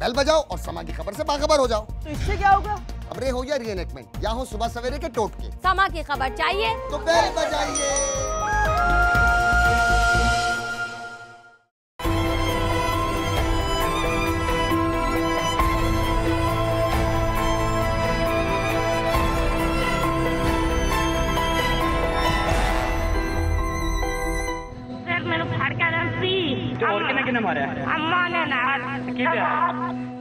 Bell बजाओ और समाज की खबर से बाखबर हो जाओ तो इससे क्या होगा खबरें हो या रीएनेक्टमेंट या हो सुबह सवेरे के टोटके समा की खबर चाहिए तो बेल बजाइए तो मारा है अम्मा Gideon.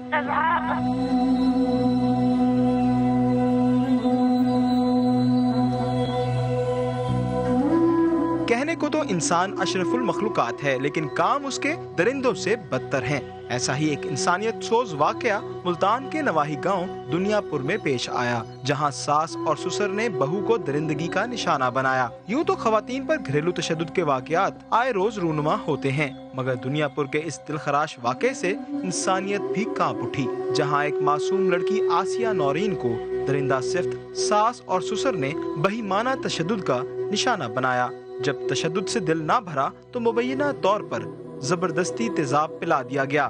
को तो इंसान अशरफुल मखलूक़त है लेकिन काम उसके दरिंदों से बदतर हैं ऐसा ही एक इंसानियत सोज वाक़ मुल्तान के नवाही गांव दुनियापुर में पेश आया जहां सास और ससुर ने बहू को दरिंदगी का निशाना बनाया यूं तो खातन पर घरेलू तशद के वाकत आए रोज रूनुमा होते हैं मगर दुनियापुर के इस दिलखराश वाक़े से इंसानियत भी कांप उठी जहां एक मासूम लड़की आसिया नौरीन को दरिंदा सिफ्त सास और ससुर ने बहिमाना तशद का निशाना बनाया जब तशद से दिल ना भरा तो मुबैना तौर पर जबरदस्ती तेजाब पिला दिया गया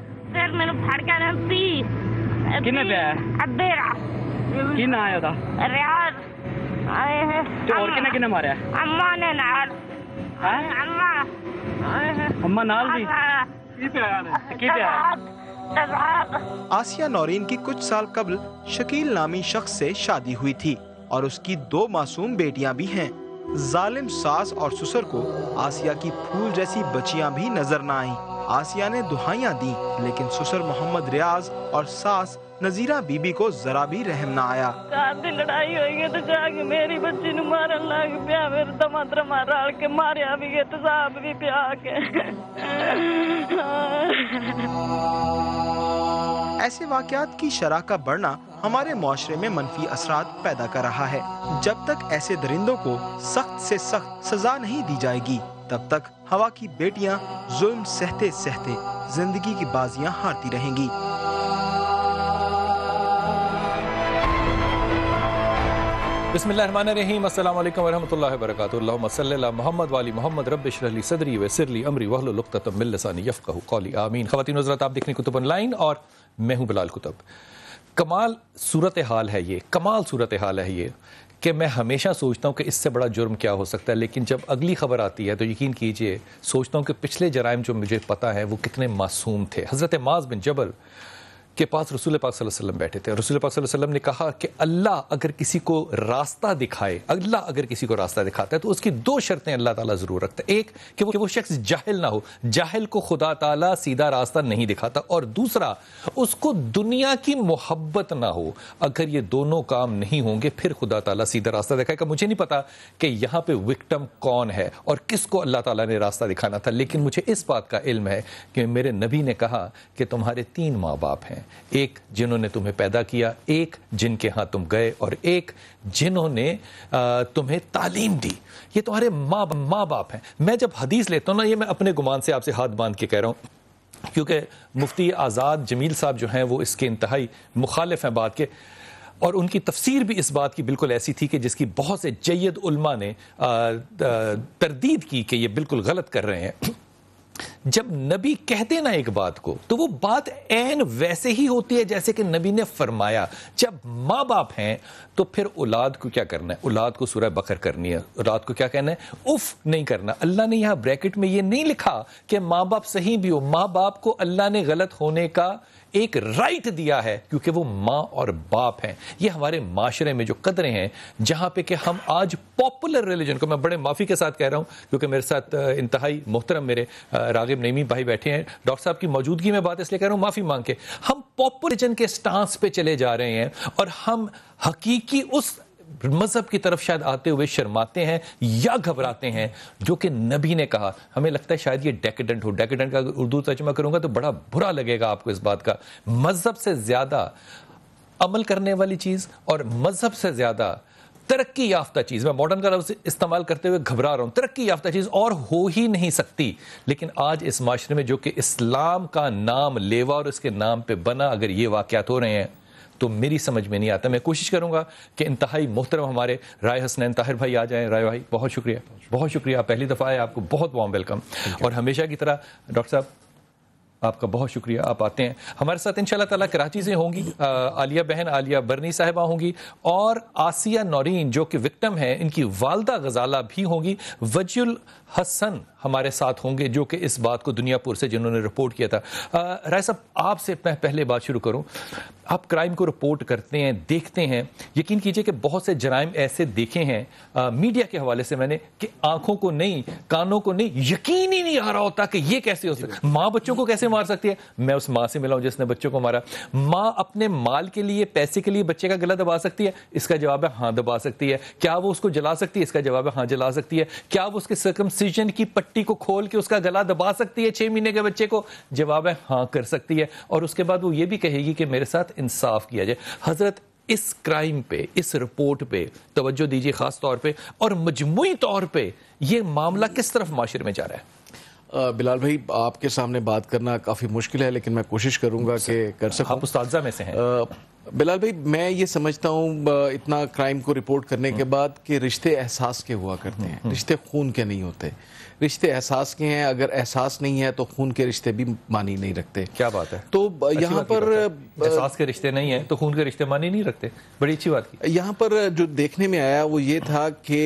आया था तो और किने किने अम्मा ने नाल अम्मा अम्मा नाल की आसिया नौरीन की कुछ साल कबल शकील नामी शख्स से शादी हुई थी और उसकी दो मासूम बेटियां भी हैं जालिम सास और सुसर को आसिया की फूल जैसी बचियां भी नजर न आईं। आसिया ने दुहाइयाँ दी लेकिन सुसर मोहम्मद रियाज और सास नजीरा बीबी को जरा भी रहम न आया लड़ाई होगी तो जाके मेरी बच्ची ने मारन लग पिया मेरे तमात्र मारा के मारिया भी गए तो साहब भी पिया के ऐसे वाकत की शराह का बढ़ना हमारे माशरे में मनफी असरा पैदा कर रहा है जब तक ऐसे दरिंदों को सख्त से सख्त सजा नहीं दी जाएगी तब तक हवा की बेटियां जुल्म सहते सहते जिंदगी की बाजियां हारती रहेंगी बसमीम अल्लाम वरहमल वर्क मोहम्मद वाली मोहम्मद रबली सदरी वसरली अमरी वहलुलतमिलसानी यफ़ कहू कौली आमीन ख़वान आप देखने को तो और मैं हूं बिलाल कुतुब कमाल सूरत हाल है ये कमाल सूरत हाल है ये कि मैं हमेशा सोचता हूँ कि इससे बड़ा जुर्म क्या हो सकता है लेकिन जब अगली खबर आती है तो यकीन कीजिए सोचता हूँ कि पिछले जराइम जो मुझे पता है वो कितने मासूम थे हज़रत माज बिन जबल के पास रसूल पाक वसल्लम बैठे थे रसूल पाक वसल्लम ने कहा कि अल्लाह अगर किसी को रास्ता दिखाए अल्लाह अगर किसी को रास्ता दिखाता है तो उसकी दो शर्तें अल्लाह ताला ज़रूर रखता है एक कि वो कि वो शख्स जाहिल ना हो जाहिल को खुदा ताला सीधा रास्ता नहीं दिखाता और दूसरा उसको दुनिया की मोहब्बत ना हो अगर ये दोनों काम नहीं होंगे फिर खुदा ताला सीधा रास्ता दिखाएगा मुझे नहीं पता कि यहाँ पे विक्टम कौन है और को अल्लाह ताला ने रास्ता दिखाना था लेकिन मुझे इस बात का इल्म है कि मेरे नबी ने कहा कि तुम्हारे तीन माँ बाप हैं एक जिन्होंने तुम्हें पैदा किया एक जिनके हाथ तुम गए और एक जिन्होंने तुम्हें तालीम दी ये तुम्हारे माँ माँ बाप हैं मैं जब हदीस लेता हूँ ना ये मैं अपने गुमान से आपसे हाथ बांध के कह रहा हूँ क्योंकि मुफ्ती आज़ाद जमील साहब जो हैं वो इसके इंतहाई मुखालिफ हैं बात के और उनकी तफसीर भी इस बात की बिल्कुल ऐसी थी कि जिसकी बहुत से जैद ने तरदीद की कि ये बिल्कुल गलत कर रहे हैं जब नबी कहते ना एक बात को तो वो बात एन वैसे ही होती है जैसे कि नबी ने फरमाया जब माँ बाप हैं तो फिर औलाद को क्या करना है औलाद को सूरह बकर करनी है औलाद को क्या कहना है उफ नहीं करना अल्लाह ने यहाँ ब्रैकेट में ये नहीं लिखा कि माँ बाप सही भी हो माँ बाप को अल्लाह ने गलत होने का एक राइट दिया है क्योंकि वो माँ और बाप हैं ये हमारे माशरे में जो कदरें हैं जहाँ पे कि हम आज पॉपुलर रिलीजन को मैं बड़े माफ़ी के साथ कह रहा हूँ क्योंकि मेरे साथ इंतहाई मोहतरम मेरे रागिब नईमी भाई बैठे हैं डॉक्टर साहब की मौजूदगी में बात इसलिए कह रहा हूँ माफ़ी मांग के हम पॉपुलर रिलीजन के स्टांस पे चले जा रहे हैं और हम हकीकी उस मज़हब की तरफ शायद आते हुए शर्माते हैं या घबराते हैं जो कि नबी ने कहा हमें लगता है शायद ये डेकेडेंट हो डेकेडेंट का उर्दू तर्जमा करूँगा तो बड़ा बुरा लगेगा आपको इस बात का मज़हब से ज़्यादा अमल करने वाली चीज़ और मज़हब से ज़्यादा तरक्की याफ्ता चीज़ मैं मॉडर्न का लफ्ज़ इस्तेमाल करते हुए घबरा रहा हूँ तरक्की याफ्ता चीज़ और हो ही नहीं सकती लेकिन आज इस माशरे में जो कि इस्लाम का नाम लेवा और इसके नाम पे बना अगर ये वाक़ात हो रहे हैं तो मेरी समझ में नहीं आता मैं कोशिश करूंगा कि इंतहाई मोहतरम हमारे राय हसनैन ताहिर भाई आ जाएं राय भाई बहुत शुक्रिया बहुत शुक्रिया पहली दफ़ा आए आपको बहुत वार्म वेलकम और हमेशा की तरह डॉक्टर साहब आपका बहुत शुक्रिया आप आते हैं हमारे साथ इन ताला कराची से होंगी आलिया बहन आलिया बर्नी साहिबा होंगी और आसिया नौरीन जो कि विक्टम हैं इनकी वालदा गजाला भी होंगी वजुल हसन हमारे साथ होंगे जो कि इस बात को दुनियापुर से जिन्होंने रिपोर्ट किया था राय साहब आपसे मैं पहले बात शुरू करूं आप क्राइम को रिपोर्ट करते हैं देखते हैं यकीन कीजिए कि बहुत से जराइम ऐसे देखे हैं आ, मीडिया के हवाले से मैंने कि आंखों को नहीं कानों को नहीं यकीन ही नहीं आ रहा होता कि ये कैसे हो सकता माँ बच्चों को कैसे मार सकती है मैं उस माँ से मिला हूं जिसने बच्चों को मारा माँ अपने माल के लिए पैसे के लिए बच्चे का गला दबा सकती है इसका जवाब है हाँ दबा सकती है क्या वो उसको जला सकती है इसका जवाब है हाँ जला सकती है क्या वो उसके सर्कमसीजन की पट्टी पट्टी को खोल के उसका गला दबा सकती है छह महीने के बच्चे को जवाब है हाँ कर सकती है और उसके बाद वो ये भी कहेगी कि मेरे साथ इंसाफ किया जाए हजरत इस क्राइम पे इस रिपोर्ट पे तवज्जो दीजिए खास तौर पे और मजमू तौर पे ये मामला किस तरफ माशरे में जा रहा है बिलाल भाई आपके सामने बात करना काफ़ी मुश्किल है लेकिन मैं कोशिश करूंगा कि कर सकूं आप उस्ताजा में से हैं बिलाल भाई मैं ये समझता हूँ इतना क्राइम को रिपोर्ट करने के हम्म। बाद कि रिश्ते एहसास के हुआ करते हम्म, हैं हम्म। रिश्ते खून के नहीं होते रिश्ते एहसास के हैं अगर एहसास नहीं है तो खून के रिश्ते भी मानी नहीं रखते क्या बात है तो यहाँ पर एहसास के रिश्ते नहीं है तो खून के रिश्ते मानी नहीं रखते बड़ी अच्छी बात यहाँ पर जो देखने में आया वो ये था कि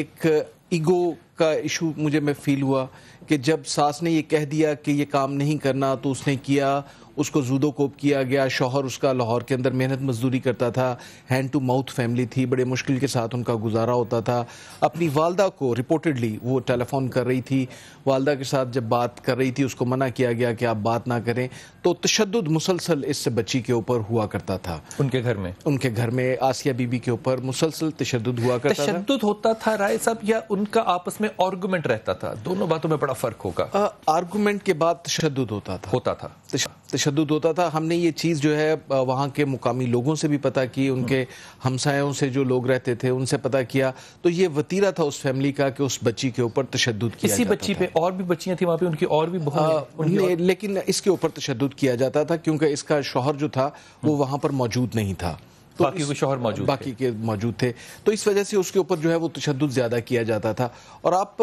एक ईगो का इशू मुझे में फील हुआ कि जब सास ने ये कह दिया कि ये काम नहीं करना तो उसने किया उसको जूदो कोप किया गया शोहर उसका लाहौर के अंदर मेहनत मजदूरी करता था हैंड टू माउथ फैमिली थी बड़े मुश्किल के साथ उनका गुजारा होता था अपनी वालदा को रिपोर्टेडली वो टेलीफोन कर रही थी वालदा के साथ जब बात कर रही थी उसको मना किया गया कि आप बात ना करें तो तशद मुसलसल इस बच्ची के ऊपर हुआ करता था उनके घर में उनके घर में आसिया बीबी के ऊपर मुसलसल तशद हुआ करता तशद होता था राय साहब या उनका आपस में आर्गूमेंट रहता था दोनों बातों में बड़ा फर्क होगा आर्गूमेंट के बाद तशद होता था होता था तशद होता था हमने ये चीज़ जो है वहाँ के मुकामी लोगों से भी पता की उनके हमसायों से जो लोग रहते थे उनसे पता किया तो ये वतीरा था उस फैमिली का कि उस बच्ची के ऊपर तशद किया इसी बच्ची पे और भी बच्चियाँ थी वहाँ पे उनकी और भी बहुत और... लेकिन इसके ऊपर तशद किया जाता था क्योंकि इसका शोहर जो था वो हम्म। वहाँ पर मौजूद नहीं था तो बाकी के शोहर मौजूद बाकी के मौजूद थे तो इस वजह से उसके ऊपर जो है वो तशद ज़्यादा किया जाता था और आप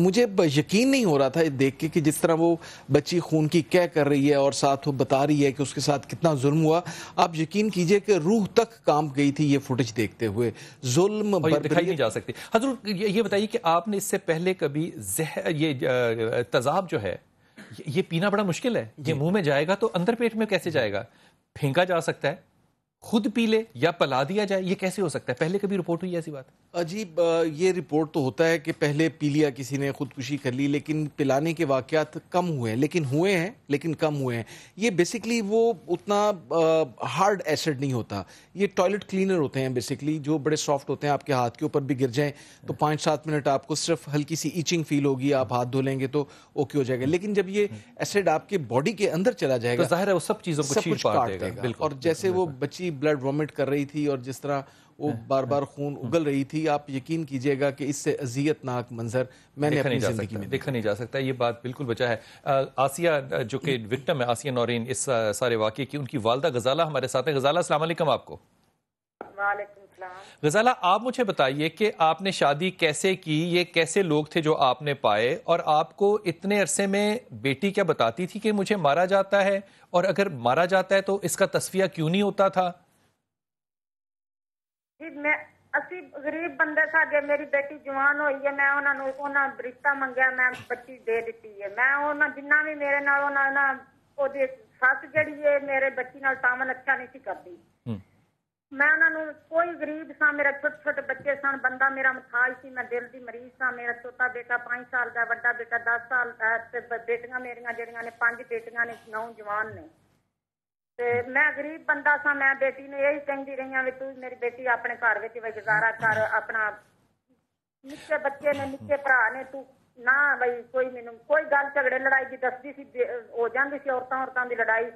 मुझे यकीन नहीं हो रहा था देख के कि जिस तरह वो बच्ची खून की कह कर रही है और साथ वो बता रही है कि उसके साथ कितना जुल्म हुआ आप यकीन कीजिए कि रूह तक काम गई थी ये फुटेज देखते हुए जुल्म दिखाई नहीं जा सकती हजरत ये, बताइए कि आपने इससे पहले कभी ये तजाब जो है ये पीना बड़ा मुश्किल है ये मुंह में जाएगा तो अंदर पेट में कैसे जाएगा फेंका जा सकता है खुद पी ले या पला दिया जाए ये कैसे हो सकता है पहले कभी रिपोर्ट हुई ऐसी बात अजीब ये रिपोर्ट तो होता है कि पहले पी लिया किसी ने खुदकुशी कर ली लेकिन पिलाने के वाकत कम हुए हैं लेकिन हुए हैं लेकिन कम हुए हैं ये बेसिकली वो उतना हार्ड एसिड नहीं होता ये टॉयलेट क्लीनर होते हैं बेसिकली जो बड़े सॉफ्ट होते हैं आपके हाथ के ऊपर भी गिर जाएँ तो हाँ। पाँच सात मिनट आपको सिर्फ हल्की सी ईचिंग फील होगी आप हाथ धो लेंगे तो ओके हो जाएगा लेकिन जब ये एसिड हाँ। आपके बॉडी के अंदर चला जाएगा तो जाहिर है वो सब चीज़ों को और जैसे वो बच्ची ब्लड वॉमिट कर रही थी और जिस तरह वो हाँ, बार बार हाँ, खून हाँ। उगल रही थी आप यकीन कीजिएगा कि इससे अजियतनाक मंजर मैंने देखा नहीं जा सकता में देखा नहीं जा सकता ये बात बिल्कुल बचा है आसिया जो कि विक्टम है आसिया नौरीन इस सारे वाक्य की उनकी वालदा गजाला हमारे साथ है गजाला असलम आपको गजाला आप मुझे बताइए कि आपने शादी कैसे की ये कैसे लोग थे जो आपने पाए और आपको इतने अरसे में बेटी क्या बताती थी कि मुझे मारा जाता है और अगर मारा जाता है तो इसका तस्वीर क्यों नहीं होता था ਜੀ ਮੈਂ ਅਸੀਂ ਗਰੀਬ ਬੰਦੇ ਸਾਡੇ ਮੇਰੀ ਬੇਟੀ ਜਵਾਨ ਹੋਈ ਹੈ ਮੈਂ ਉਹਨਾਂ ਨੂੰ ਉਹਨਾਂ ਬ੍ਰਿਸ਼ਤਾ ਮੰਗਿਆ ਮੈਂ ਬੱਚੀ ਦੇ ਦਿੱਤੀ ਹੈ ਮੈਂ ਉਹਨਾਂ ਜਿੰਨਾ ਵੀ ਮੇਰੇ ਨਾਲ ਉਹਨਾਂ ਨਾਲ ਉਹਦੇ ਸੱਸ ਜਿਹੜੀ ਹੈ ਮੇਰੇ ਬੱਚੀ ਨਾਲ ਤਾਂ ਅੱਛਾ ਨਹੀਂ ਸੀ ਕਰਦੀ ਮੈਂ ਉਹਨਾਂ ਨੂੰ ਕੋਈ ਗਰੀਬ ਸਾਂ ਮੇਰੇ ਛੋਟੇ ਛੋਟੇ ਬੱਚੇ ਸਨ ਬੰਦਾ ਮੇਰਾ ਮਥਾਲ ਸੀ ਮੈਂ ਦਿਲ ਦੀ ਮਰੀਜ਼ ਸਾਂ ਮੇਰਾ ਛੋਟਾ ਬੇਟਾ 5 ਸਾਲ ਦਾ ਵੱਡਾ ਬੇਟਾ 10 ਸਾਲ ਦਾ ਤੇ ਬੇਟੀਆਂ ਮੇਰੀਆਂ ਜਿਹੜੀਆਂ ਨੇ ਪੰਜ ਬੇਟੀਆਂ ਨੇ ਨੌ ਜਵਾਨ ਨੇ ਤੇ ਮੈਂ ਗਰੀਬ ਬੰਦਾ ਸਾਂ ਮੈਂ ਬੇਟੀ ਨੂੰ ਇਹੀ ਕਹਿੰਦੀ ਰਹੀਆਂ ਵੀ ਤੂੰ ਮੇਰੀ ਬੇਟੀ ਆਪਣੇ ਘਰ ਵਿੱਚ ਵੀ ਗੁਜ਼ਾਰਾ ਕਰ ਆਪਣਾ ਨਿੱਕੇ ਬੱਚੇ ਨੇ ਨਿੱਕੇ ਭਰਾ ਨੇ ਤੂੰ ਨਾ ਬਈ ਕੋਈ ਮੈਨੂੰ ਕੋਈ ਗੱਲ ਝਗੜੇ ਲੜਾਈ ਦੀ ਦੱਸਦੀ ਸੀ ਹੋ ਜਾਂਦੀ ਸੀ ਔਰਤਾਂ ਔਰਤਾਂ ਦੀ ਲੜਾਈ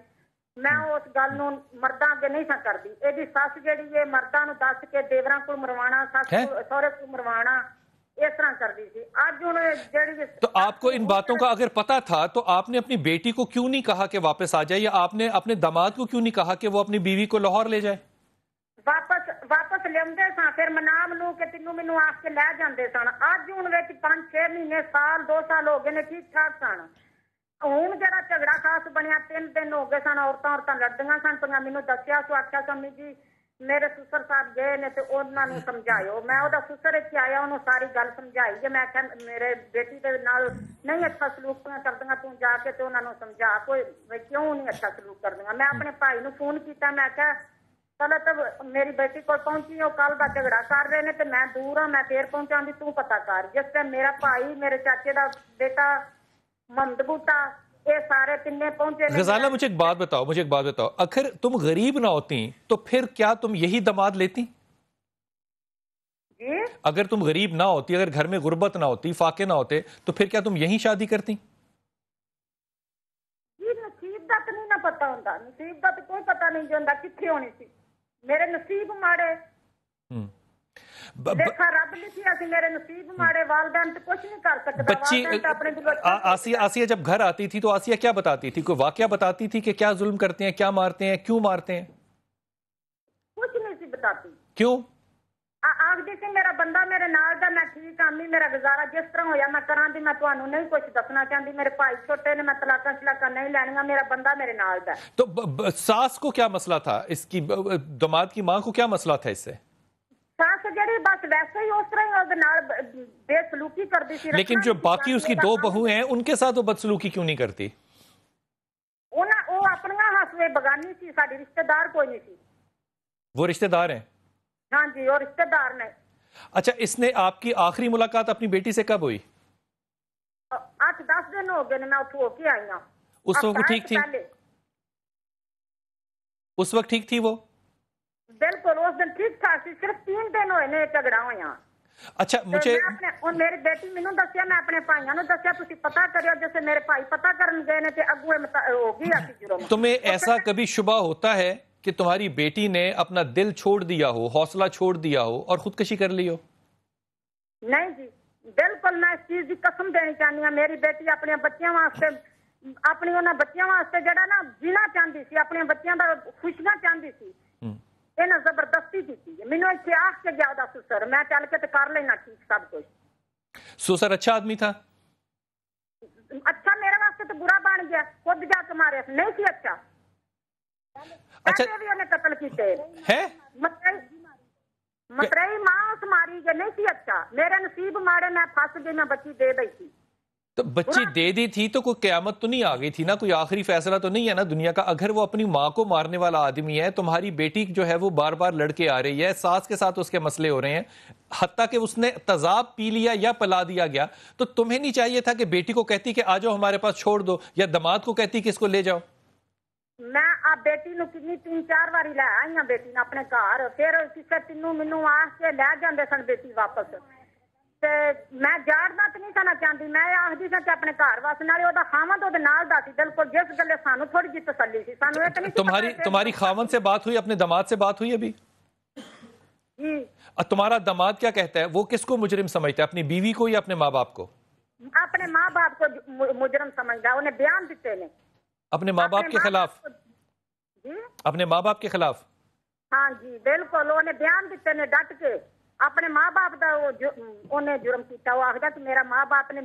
ਮੈਂ ਉਸ ਗੱਲ ਨੂੰ ਮਰਦਾਂ ਅੱਗੇ ਨਹੀਂ ਸਾਂ ਕਰਦੀ ਇਹਦੀ ਸੱਸ ਜਿਹੜੀ ਇਹ ਮਰਦਾਂ ਨੂੰ ਦੱਸ ਕੇ ਦੇਵਰਾਂ ਕੋਲ ਮਰਵਾਣਾ ਸੱਸ ਸਹੁਰੇ ਕੋਲ ਮਰਵਾਣਾ इस तरह कर दी थी आज जो जड़ी तो आपको इन बातों का अगर पता था तो आपने अपनी बेटी को क्यों नहीं कहा कि वापस आ जाए या आपने अपने दामाद को क्यों नहीं कहा कि वो अपनी बीवी को लाहौर ले जाए वापस वापस लियांदे सा फिर मनाम लू के तीनों मेनु आके लै जाते सन अज हूं पांच छह महीने साल दो साल हो गए ने ठीक ठाक सन ਹੁਣ ਜਿਹੜਾ ਝਗੜਾ ਖਾਸ ਬਣਿਆ ਤਿੰਨ ਦਿਨ ਹੋ ਗਏ ਸਨ ਔਰਤਾਂ ਔਰਤਾਂ ਲੜਦੀਆਂ ਸਨ ਪਰ ਮੈਨੂੰ दसिया सो आख्या ਸਮੀ जी ਮੇਰੇ ਸੁਸਰ ਸਾਹਿਬ ਗਏ ਨੇ ਤੇ ਉਹਨਾਂ ਨੂੰ ਸਮਝਾਇਓ ਮੈਂ ਉਹਦਾ ਸੁਸਰ ਇੱਥੇ ਆਇਆ ਉਹਨੂੰ ਸਾਰੀ ਗੱਲ ਸਮਝਾਈ ਜੇ ਮੈਂ ਕਿਹਾ ਮੇਰੇ ਬੇਟੀ ਦੇ ਨਾਲ ਨਹੀਂ ਅੱਛਾ ਸਲੂਕ ਕਰਦੀਆਂ ਤੂੰ ਜਾ ਕੇ ਤੇ ਉਹਨਾਂ ਨੂੰ ਸਮਝਾ ਕੋਈ ਕਿਉਂ ਨਹੀਂ ਅੱਛਾ ਸਲੂਕ ਕਰਦੀਆਂ ਮੈਂ ਆਪਣੇ ਭਾਈ ਨੂੰ ਫੋਨ ਕੀਤਾ ਮੈਂ ਕਿਹਾ ਕਹਿੰਦਾ ਤਾਂ ਮੇਰੀ ਬੇਟੀ ਕੋਲ ਪਹੁੰਚੀ ਉਹ ਕੱਲ ਦਾ ਝਗੜਾ ਕਰ ਰਹੇ ਨੇ ਤੇ ਮੈਂ ਦੂਰ ਆ ਮੈਂ ਫੇਰ ਪਹੁੰਚਾਂਦੀ ਤੂੰ ਪਤਾ ਕਰ ਜਿਸ ਤੇ ਮੇਰਾ ਭਾਈ ਮੇਰੇ ਚਾਚੇ ਦਾ ਬੇਟਾ ਮੰਦਬੂਤਾ गजाला मुझे एक बात बताओ मुझे एक बात बताओ आखिर तुम गरीब ना होती तो फिर क्या तुम यही दमाद लेती जी? अगर तुम गरीब ना होती अगर घर में गुर्बत ना होती फाके ना होते तो फिर क्या तुम यही शादी करती नसीब ਹੁੰਦਾ ਨਸੀਬ ਦਾ ਤਾਂ ਕੋਈ ਪਤਾ ਨਹੀਂ ਜਾਂਦਾ ਕਿੱਥੇ ਹੋਣੀ ਸੀ ਮੇਰੇ ਨਸੀਬ मेरे आसिया जब घर आती थी तो आसिया क्या बताती थी कोई बताती थी कि क्या जुल्म करते हैं क्या मारते हैं क्यों मारते हैं कुछ नहीं सी बताती क्यों मेरा बंदा मेरे नाल मैं ठीक मेरा गुजारा जिस तरह मैं करा दी मैं तो सास को क्या मसला था इसकी दमाद की मां को क्या मसला था इससे तो लेकिन जो बाकी उसकी दो बहू हैं उनके साथ वो बदसलूकी क्यों नहीं करती हाँ अच्छा, आपकी आखिरी मुलाकात अपनी बेटी से कब हुई उस वक्त ठीक थी वो बिल्कुल उस दिन ठीक ठाक सी सिर्फ तीन दिन होए ने झगड़ा होया अच्छा ਮੁਝੇ ਆਪਣੇ ਉਹ ਮੇਰੀ ਬੇਟੀ ਮੈਨੂੰ ਦੱਸਿਆ ਮੈਂ ਆਪਣੇ ਭਾਈਆਂ ਨੂੰ ਦੱਸਿਆ ਤੁਸੀਂ ਪਤਾ ਕਰਿਓ ਜਿਵੇਂ ਮੇਰੇ ਭਾਈ ਪਤਾ ਕਰਨ ਗਏ ਨੇ ਤੇ ਅੱਗੂ ਇਹ ਹੋ ਗਈ ਆਖੀ ਜੁਰਮ ਤੁਮੇ ਐਸਾ ਕभी ਸ਼ੁਬਾ ਹੋਤਾ कि तुम्हारी बेटी ने अपना दिल छोड़ दिया हो हौसला छोड़ दिया हो और खुदकशी कर ली हो नहीं जी बिल्कुल मैं इस चीज की कसम देनी चाहनी हूँ मेरी बेटी अपने बच्चों वास्ते अपनी उन्हें बच्चों वास्ते जड़ा ना जीना चाहती सी अपने बच्चों का खुशियां चाहती सी इन्हें जबरदस्ती ਕੀਤੀ थी ਇੱਥੇ ਆਖ ਕੇ ਗਿਆ सुसर मैं चल के तो कर लेना ठीक सब कुछ सुसर अच्छा आदमी था अच्छा मेरे वास्ते तो बुरा बन गया खुद जाके मारे नहीं थी अच्छा अच्छा भी उन्हें कत्ल किए है मतरई मां उस मारी गई नहीं थी अच्छा मेरे नसीब मारे मैं फंस गई मैं बच्ची दे बैठी तो बच्ची दे दी थी तो कोई क्यामत तो नहीं आ गई थी ना कोई आखिरी फैसला तो नहीं है ना दुनिया का अगर वो अपनी माँ को मारने वाला आदमी है तुम्हारी बेटी जो है वो बार बार लड़के आ रही है सास के साथ उसके मसले हो रहे हैं हत्या कि उसने तजाब पी लिया या पला दिया गया तो तुम्हें नहीं चाहिए था कि बेटी को कहती कि आ जाओ हमारे पास छोड़ दो या दमाद को कहती कि इसको ले जाओ मैं आप बेटी कितनी तीन चार बारी लै आई बेटी ने अपने घर फिर तीनों मैनू आ के लै जाते सन बेटी वापस तुम्हारी तुम्हारी खावन से बात हुई अपने से बात हुई अभी तुम्हारा क्या कहता है वो किसको मुजरिम समझता है अपनी बीवी को या अपने माँ बाप को अपने माँ बाप को मुजरिम समझता उन्हें बयान दिते ने अपने माँ बाप के खिलाफ अपने माँ बाप के खिलाफ हाँ जी बिल्कुल उन्हें बयान दिते ने डट के अपने मां बाप का जुर्म किया आखदा कि मेरा मां बाप ने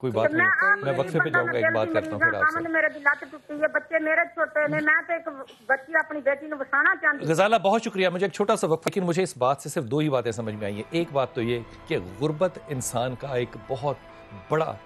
कोई बात मैं नहीं मैं बक्से पे जाऊंगा एक बात करता हूँ फिर आपसे मेरे दी टूटी है बच्चे मेरे छोटे ने मैं तो एक बच्ची अपनी बेटी ने वसाना चाहती गजाला बहुत शुक्रिया मुझे एक छोटा सा वक्त लेकिन मुझे इस बात से सिर्फ दो ही बातें समझ में आई है एक बात तो ये कि गुर्बत इंसान का एक बहुत बड़ा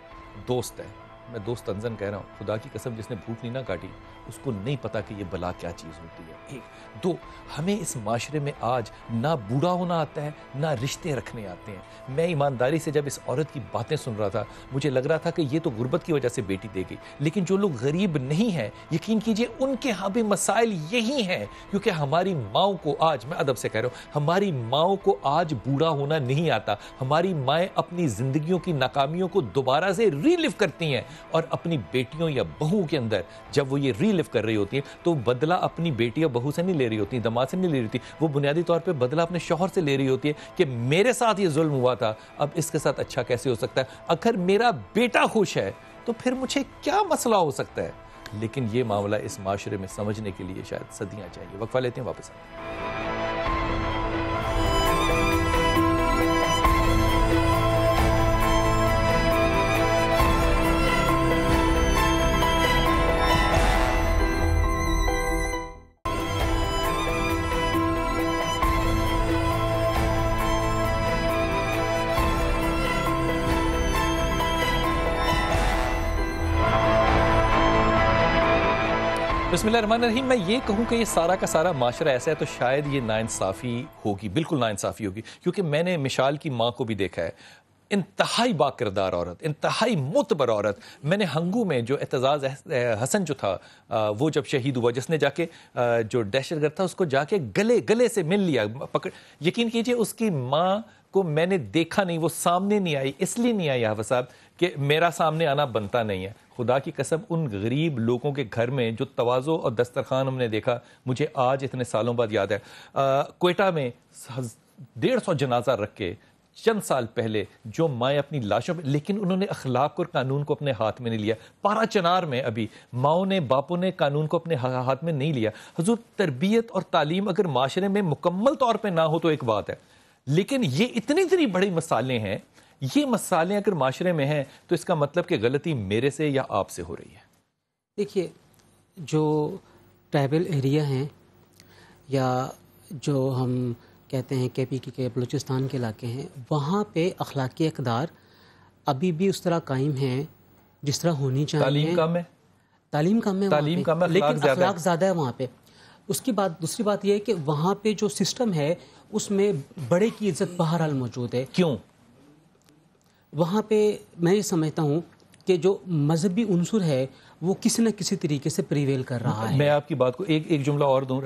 दोस्त है मैं दोस्त तंजन कह रहा हूँ खुदा की कसम जिसने नहीं ना काटी उसको नहीं पता कि ये बला क्या चीज़ होती है एक दो हमें इस माशरे में आज ना बूढ़ा होना आता है ना रिश्ते रखने आते हैं मैं ईमानदारी से जब इस औरत की बातें सुन रहा था मुझे लग रहा था कि ये तो गुर्बत की वजह से बेटी दे गई लेकिन जो लोग गरीब नहीं हैं यकीन कीजिए उनके यहाँ भी मसाइल यही हैं क्योंकि हमारी माओ को आज मैं अदब से कह रहा हूँ हमारी माओ को आज बूढ़ा होना नहीं आता हमारी माएँ अपनी ज़िंदगियों की नाकामियों को दोबारा से रीलिव करती हैं और अपनी बेटियों या बहू के अंदर जब वो ये रीलिव कर रही होती है तो बदला अपनी बेटी या बहू से नहीं ले रही होती दमा से नहीं ले रही होती वो बुनियादी तौर पर बदला अपने शोहर से ले रही होती है कि मेरे साथ ये जुल्म हुआ था अब इसके साथ अच्छा कैसे हो सकता है अगर मेरा बेटा खुश है तो फिर मुझे क्या मसला हो सकता है लेकिन ये मामला इस माशरे में समझने के लिए शायद सदियाँ चाहिए वक्फा लेते हैं वापस आते हैं बसमिल मैं ये कहूँ कि ये सारा का सारा माशरा ऐसा है तो शायद ये नाानसाफ़ी होगी बिल्कुल नाानसाफ़ी होगी क्योंकि मैंने मिशाल की माँ को भी देखा है इंतहाई बाकरदार औरत इंतहाई मुतबर औरत मैंने हंगू में जो एतजाज़ हसन जो था वो जब शहीद हुआ जिसने जाके जो दहशतगर्द था उसको जाके गले गले से मिल लिया पकड़ यकीन कीजिए उसकी माँ को मैंने देखा नहीं वो सामने नहीं आई इसलिए नहीं आई यहाँ साहब कि मेरा सामने आना बनता नहीं है खुदा की कसम उन गरीब लोगों के घर में जो तोज़ो और दस्तरखान हमने देखा मुझे आज इतने सालों बाद याद है कोयटा में डेढ़ सौ जनाजा रख के चंद साल पहले जो माएँ अपनी लाशों पर लेकिन उन्होंने अखलाक और कानून को अपने हाथ में नहीं लिया पारा चनार में अभी माओ ने बापों ने कानून को अपने हाथ में नहीं लिया हजूर तरबियत और तालीम अगर माशरे में मुकम्मल तौर पर ना हो तो एक बात है लेकिन ये इतनी इतनी बड़ी मसालें हैं ये मसाले अगर माशरे में हैं तो इसका मतलब कि गलती मेरे से या आपसे हो रही है देखिए जो ट्राइबल एरिया हैं या जो हम कहते हैं के पी के बलूचिस्तान के इलाके हैं वहाँ पे अखलाकी अकदार अभी भी उस तरह कायम है जिस तरह होनी चाहिए तालीम कम है तालीम कम है तालीम कम है लेकिन अखलाक ज़्यादा है वहाँ पे उसकी बात दूसरी बात यह है कि वहाँ पे जो सिस्टम है उसमें बड़े की इज्जत बहरहाल मौजूद है क्यों वहाँ पे मैं ये समझता हूँ कि जो मजहबी उनसर है वो किसी न किसी तरीके से प्रिवेल कर रहा है मैं आपकी बात को एक एक जुमला और दूँ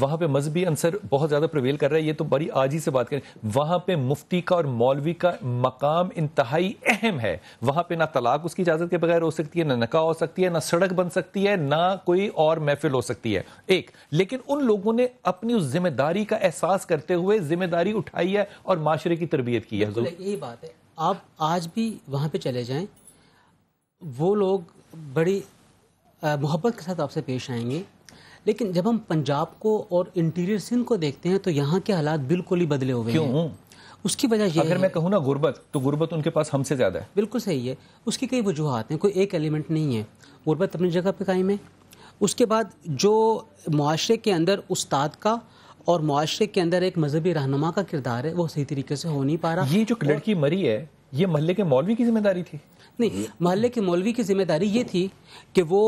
वहाँ पे मजहबी अंसर बहुत ज़्यादा प्रिवेल कर रहा है ये तो बड़ी आजी से बात करें वहाँ पे मुफ्ती का और मौलवी का मकाम इंतहाई अहम है वहाँ पे ना तलाक उसकी इजाज़त के बगैर हो सकती है ना नका हो सकती है ना सड़क बन सकती है ना कोई और महफिल हो सकती है एक लेकिन उन लोगों ने अपनी उस जिम्मेदारी का एहसास करते हुए जिम्मेदारी उठाई है और माशरे की तरबियत की है यही बात है आप आज भी वहाँ पे चले जाएं वो लोग बड़ी मोहब्बत के साथ आपसे पेश आएंगे लेकिन जब हम पंजाब को और इंटीरियर सिंध को देखते हैं तो यहाँ के हालात बिल्कुल ही बदले हुए क्यों? हैं उसकी वजह यह अगर मैं कहूँ ना गुर्बत तो गुर्बत उनके पास हमसे ज़्यादा है बिल्कुल सही है उसकी कई वजूहत हैं कोई एक एलिमेंट नहीं है गुर्बत अपनी जगह पर कायम है उसके बाद जो माशरे के अंदर उस्ताद का और माशरे के अंदर एक मजहबी रहनमा का किरदार है वो सही तरीके से हो नहीं पा रहा ये जो लड़की मरी है ये महल्ले के मौलवी की जिम्मेदारी थी नहीं महल्ले के मौलवी की जिम्मेदारी ये थी कि वो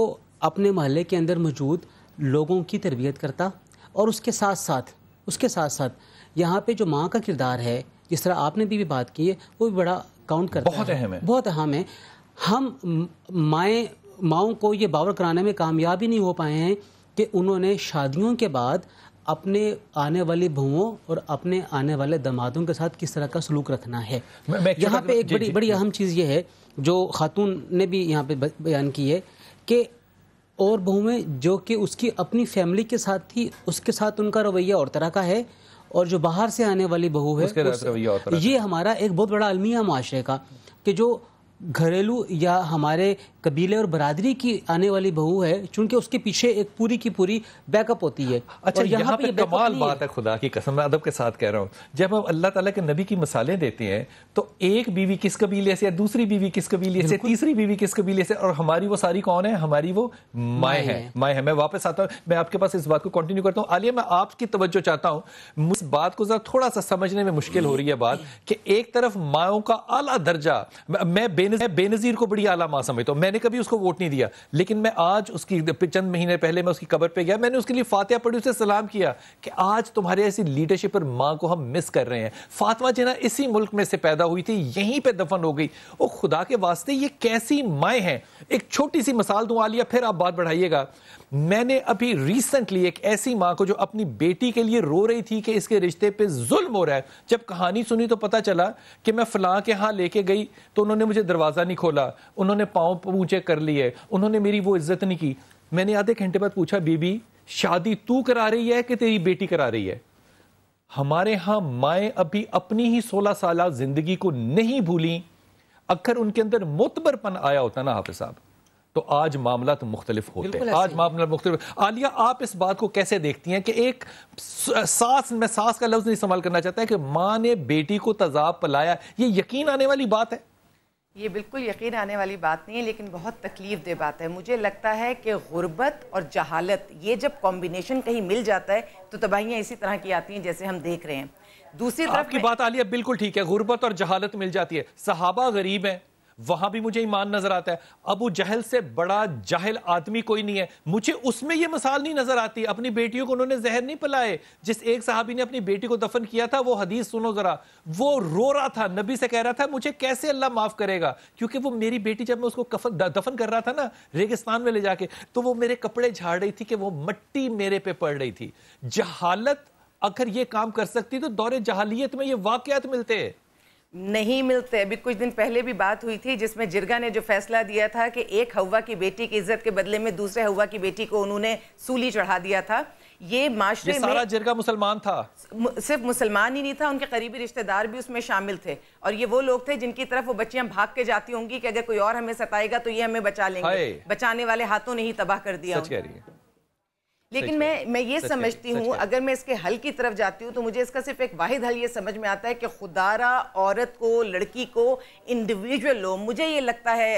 अपने महल्ले के अंदर मौजूद लोगों की तरबियत करता और उसके साथ साथ उसके साथ साथ यहाँ पे जो माँ का किरदार है जिस तरह आपने भी, भी बात की है वो भी बड़ा काउंट करता बहुत है अहम है बहुत अहम है हम माएँ माओं को ये बावर कराने में कामयाब ही नहीं हो पाए हैं कि उन्होंने शादियों के बाद अपने आने वाली बहुओं और अपने आने वाले दमादों के साथ किस तरह का सलूक रखना है यहाँ पे एक बड़ी बड़ी अहम चीज़ ये है जो खातून ने भी यहाँ पे बयान की है कि और बहुएं जो कि उसकी अपनी फैमिली के साथ थी उसके साथ उनका रवैया और तरह का है और जो बाहर से आने वाली बहू है उस, ये हमारा एक बहुत बड़ा अलमिया माशरे का कि जो घरेलू या हमारे कबीले और बरादरी की आने वाली बहू है चूंकि उसके पीछे एक पूरी की पूरी बैकअप होती है अच्छा यहाँ, यहाँ पे, पे कमाल बात है खुदा की कसम मैं अदब के साथ कह रहा हूँ जब हम अल्लाह ताला के नबी की मिसालें देते हैं तो एक बीवी किस कबीले से दूसरी बीवी किस कबीले से तीसरी बीवी किस कबीले से और हमारी वो सारी कौन है हमारी वो माए है माए है मैं वापस आता हूँ मैं आपके पास इस बात को कंटिन्यू करता हूँ आलिया मैं आपकी तवज्जो चाहता हूँ इस बात को जरा थोड़ा सा समझने में मुश्किल हो रही है बात कि एक तरफ माओ का आला दर्जा मैं बेन बेनजीर बेनजीर को बड़ी आला माँ समझता हूँ मैंने कभी उसको वोट नहीं दिया लेकिन मैं आज उसकी चंद महीने पहले मैं उसकी कबर पे गया मैंने उसके लिए फातिहा पढ़ी उसे सलाम किया कि आज तुम्हारे ऐसी लीडरशिप पर माँ को हम मिस कर रहे हैं फातमा जना इसी मुल्क में से पैदा हुई थी यहीं पर दफन हो गई वो खुदा के वास्ते ये कैसी माएँ हैं एक छोटी सी मिसाल दूँ आलिया फिर आप बात बढ़ाइएगा मैंने अभी रिसेंटली एक ऐसी माँ को जो अपनी बेटी के लिए रो रही थी कि इसके रिश्ते पे जुल्म हो रहा है जब कहानी सुनी तो पता चला कि मैं फलां के यहाँ लेके गई तो उन्होंने मुझे दरवाज़ा नहीं खोला उन्होंने पाँव पूछे कर लिए उन्होंने मेरी वो इज्जत नहीं की मैंने आधे घंटे बाद पूछा बीबी शादी तू करा रही है कि तेरी बेटी करा रही है हमारे यहां माए अभी अपनी ही सोलह साल जिंदगी को नहीं भूली अक्सर उनके अंदर मुतबरपन आया होता ना हाफिज साहब तो आज मामला तो मुख्तलिफ होते हैं आज मामला मुख्तलिफ आलिया आप इस बात को कैसे देखती हैं कि एक सास में सास का लफ्ज नहीं इस्तेमाल करना चाहता है कि माँ ने बेटी को तजाब पलाया ये यकीन आने वाली बात है ये बिल्कुल यकीन आने वाली बात नहीं है लेकिन बहुत तकलीफ दे बात है मुझे लगता है कि गुर्बत और जहालत ये जब कॉम्बिनेशन कहीं मिल जाता है तो तबाहियाँ इसी तरह की आती हैं जैसे हम देख रहे हैं दूसरी तरफ की बात आलिया बिल्कुल ठीक है गुर्बत और जहालत मिल जाती है सहाबा गरीब है वहां भी मुझे ईमान नजर आता है अबू जहल से बड़ा जाहिल आदमी कोई नहीं है मुझे उसमें यह मिसाल नहीं नजर आती अपनी बेटियों को उन्होंने जहर नहीं पिलाए जिस एक साहबी ने अपनी बेटी को दफन किया था वो हदीस सुनो जरा वो रो रहा था नबी से कह रहा था मुझे कैसे अल्लाह माफ करेगा क्योंकि वो मेरी बेटी जब मैं उसको कफन दफन कर रहा था ना रेगिस्तान में ले जाके तो वो मेरे कपड़े झाड़ रही थी कि वो मट्टी मेरे पे पड़ रही थी जहालत अगर ये काम कर सकती तो दौरे जहालियत में ये वाकयात मिलते हैं नहीं मिलते अभी कुछ दिन पहले भी बात हुई थी जिसमें जिरगा ने जो फैसला दिया था कि एक हवा की बेटी की इज्जत के बदले में दूसरे हवा की बेटी को उन्होंने सूली चढ़ा दिया था ये माशरे में सारा जिरगा मुसलमान था सिर्फ मुसलमान ही नहीं था उनके करीबी रिश्तेदार भी उसमें शामिल थे और ये वो लोग थे जिनकी तरफ वो बच्चियां भाग के जाती होंगी कि अगर कोई और हमें सताएगा तो ये हमें बचा लेंगे बचाने वाले हाथों ने ही तबाह कर दिया लेकिन मैं मैं ये समझती हूँ अगर मैं इसके हल की तरफ जाती हूँ तो मुझे इसका सिर्फ एक वाहिद हल ये समझ में आता है कि खुदारा औरत को लड़की को इंडिविजुअल लो मुझे ये लगता है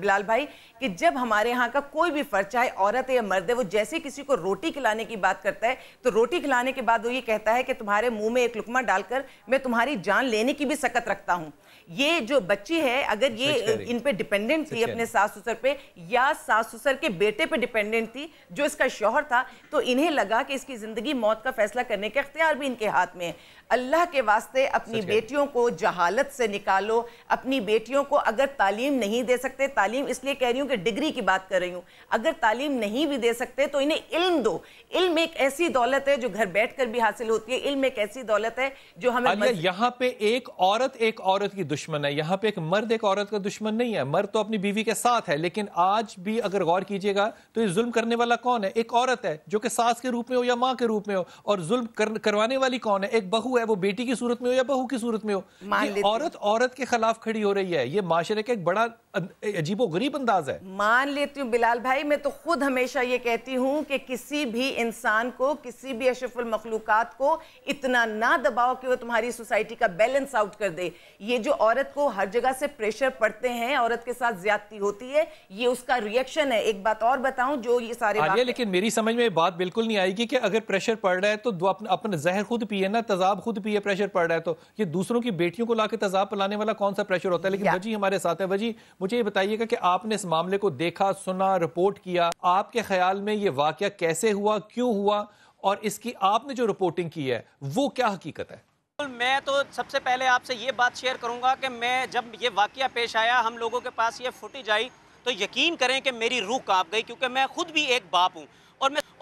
बिलाल भाई कि जब हमारे यहाँ का कोई भी फर्ज चाहे औरत या मर्द है वो जैसे किसी को रोटी खिलाने की बात करता है तो रोटी खिलाने के बाद वो ये कहता है कि तुम्हारे मुँह में एक लुकमा डालकर मैं तुम्हारी जान लेने की भी सकत रखता हूँ ये जो बच्ची है अगर ये इन पे डिपेंडेंट थी अपने सास ससुर पे या सास ससुर के बेटे पे डिपेंडेंट थी जो इसका शोहर था तो इन्हें लगा कि इसकी ज़िंदगी मौत का फैसला करने के अख्तियार भी इनके हाथ में है अल्लाह के वास्ते अपनी बेटियों को जहालत से निकालो अपनी बेटियों को अगर तालीम नहीं दे सकते तालीम इसलिए कह रही हूँ कि डिग्री की बात कर रही हूँ अगर तालीम नहीं भी दे सकते तो इन्हें इल्म दो इल्म एक ऐसी दौलत है जो घर बैठ कर भी हासिल होती है इल्म एक ऐसी दौलत है जो हमें मज... यहाँ पे एक औरत एक औरत की दुश्मन है यहाँ पे एक मर्द एक औरत का दुश्मन नहीं है मर्द तो अपनी बीवी के साथ है लेकिन आज भी अगर गौर कीजिएगा तो ये जुल्म करने वाला कौन है एक औरत है जो कि सास के रूप में हो या माँ के रूप में हो और जुल्म करवाने वाली कौन है एक बहू चाहे वो बेटी की सूरत में हो या बहू की सूरत में हो ये औरत औरत के खिलाफ खड़ी हो रही है ये माशरे का एक बड़ा अं, अजीबो गरीब अंदाज है मान लेती हूँ बिलाल भाई मैं तो खुद हमेशा ये कहती हूँ कि किसी भी इंसान को किसी भी अशफुल मखलूकत को इतना ना दबाओ कि वो तुम्हारी सोसाइटी का बैलेंस आउट कर दे ये जो औरत को हर जगह से प्रेशर पड़ते हैं औरत के साथ ज्यादती होती है ये उसका रिएक्शन है एक बात और बताऊं जो ये सारे लेकिन मेरी समझ में बात बिल्कुल नहीं आएगी कि अगर प्रेशर पड़ रहा है तो अपने जहर खुद पिए ना तजाब खुद भी ये प्रेशर पड़ रहा है तो ये दूसरों की बेटियों को लाके तजाब पलाने वाला कौन सा प्रेशर होता है लेकिन वजी हमारे साथ है वजी मुझे ये बताइएगा कि आपने इस मामले को देखा सुना रिपोर्ट किया आपके ख्याल में ये वाक्य कैसे हुआ क्यों हुआ और इसकी आपने जो रिपोर्टिंग की है वो क्या हकीकत है मैं तो सबसे पहले आपसे ये बात शेयर करूंगा कि मैं जब ये वाक्य पेश आया हम लोगों के पास ये फुटेज आई तो यकीन करें कि मेरी रूह कांप गई क्योंकि मैं खुद भी एक बाप हूं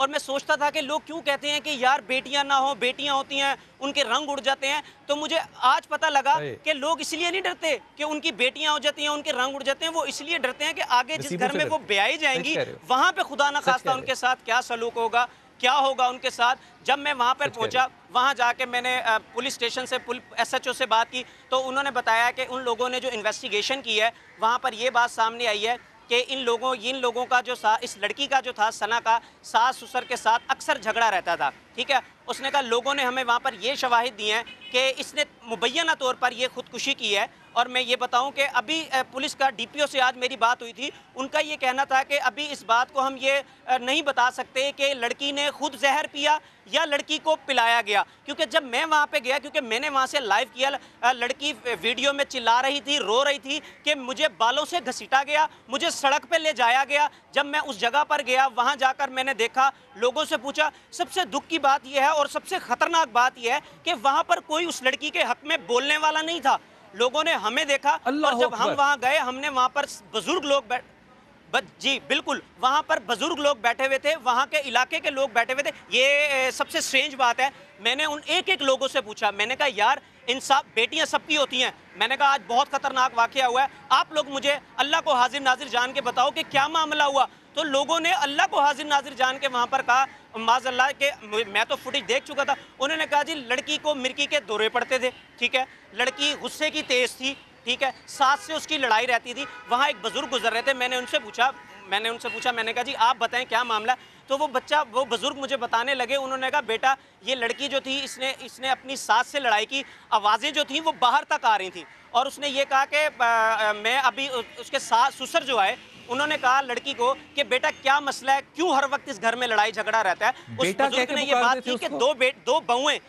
और मैं सोचता था कि लोग क्यों कहते हैं कि यार बेटियां ना हो बेटियां होती हैं उनके रंग उड़ जाते हैं तो मुझे आज पता लगा कि लोग इसलिए नहीं डरते कि उनकी बेटियां हो जाती हैं उनके रंग उड़ जाते हैं वो इसलिए डरते हैं कि आगे जिस घर में वो ब्याई जाएंगी वहाँ पर खुदा ना खास्ता उनके साथ क्या सलूक होगा क्या होगा उनके साथ जब मैं वहाँ पर पहुँचा वहाँ जाके मैंने पुलिस स्टेशन से एस एच ओ से बात की तो उन्होंने बताया कि उन लोगों ने जो इन्वेस्टिगेशन की है वहाँ पर ये बात सामने आई है कि इन लोगों इन लोगों का जो सा इस लड़की का जो था सना का सास ससुर के साथ अक्सर झगड़ा रहता था ठीक है उसने कहा लोगों ने हमें वहाँ पर ये शवाहिद दिए हैं कि इसने मुबैना तौर पर यह ख़ुदकुशी की है और मैं ये बताऊं कि अभी पुलिस का डीपीओ से आज मेरी बात हुई थी उनका ये कहना था कि अभी इस बात को हम ये नहीं बता सकते कि लड़की ने खुद जहर पिया या लड़की को पिलाया गया क्योंकि जब मैं वहाँ पे गया क्योंकि मैंने वहाँ से लाइव किया लड़की वीडियो में चिल्ला रही थी रो रही थी कि मुझे बालों से घसीटा गया मुझे सड़क पे ले जाया गया जब मैं उस जगह पर गया वहाँ जाकर मैंने देखा लोगों से पूछा सबसे दुख की बात यह है और सबसे ख़तरनाक बात यह है कि वहाँ पर कोई उस लड़की के हक में बोलने वाला नहीं था लोगों ने हमें देखा और जब हम वहाँ गए हमने वहाँ पर बुजुर्ग लोग बैठ जी बिल्कुल वहाँ पर बुजुर्ग लोग बैठे हुए थे वहाँ के इलाके के लोग बैठे हुए थे ये सबसे स्ट्रेंज बात है मैंने उन एक एक लोगों से पूछा मैंने कहा यार इन सब बेटियाँ सबकी होती हैं मैंने कहा आज बहुत खतरनाक वाक़ हुआ है आप लोग मुझे अल्लाह को हाजिर नाजिर जान के बताओ कि क्या मामला हुआ तो लोगों ने अल्लाह को हाजिर नाजिर जान के वहाँ पर कहा माजल्ला के मैं तो फुटेज देख चुका था उन्होंने कहा जी लड़की को मिर्की के दौरे पड़ते थे ठीक है लड़की गुस्से की तेज़ थी ठीक है साथ से उसकी लड़ाई रहती थी वहाँ एक बुज़ुर्ग गुजर रहे थे मैंने उनसे पूछा मैंने उनसे पूछा मैंने कहा जी आप बताएं क्या मामला तो वो बच्चा वो बुज़ुर्ग मुझे बताने लगे उन्होंने कहा बेटा ये लड़की जो थी इसने इसने अपनी सास से लड़ाई की आवाज़ें जो थी वो बाहर तक आ रही थी और उसने ये कहा कि मैं अभी उसके सास ससुर जो आए उन्होंने कहा लड़की को कि बेटा क्या मसला है क्यों हर वक्त इस घर में लड़ाई झगड़ा रहता है उस बुजुर्ग ने ये बात की कि दो दो बहुए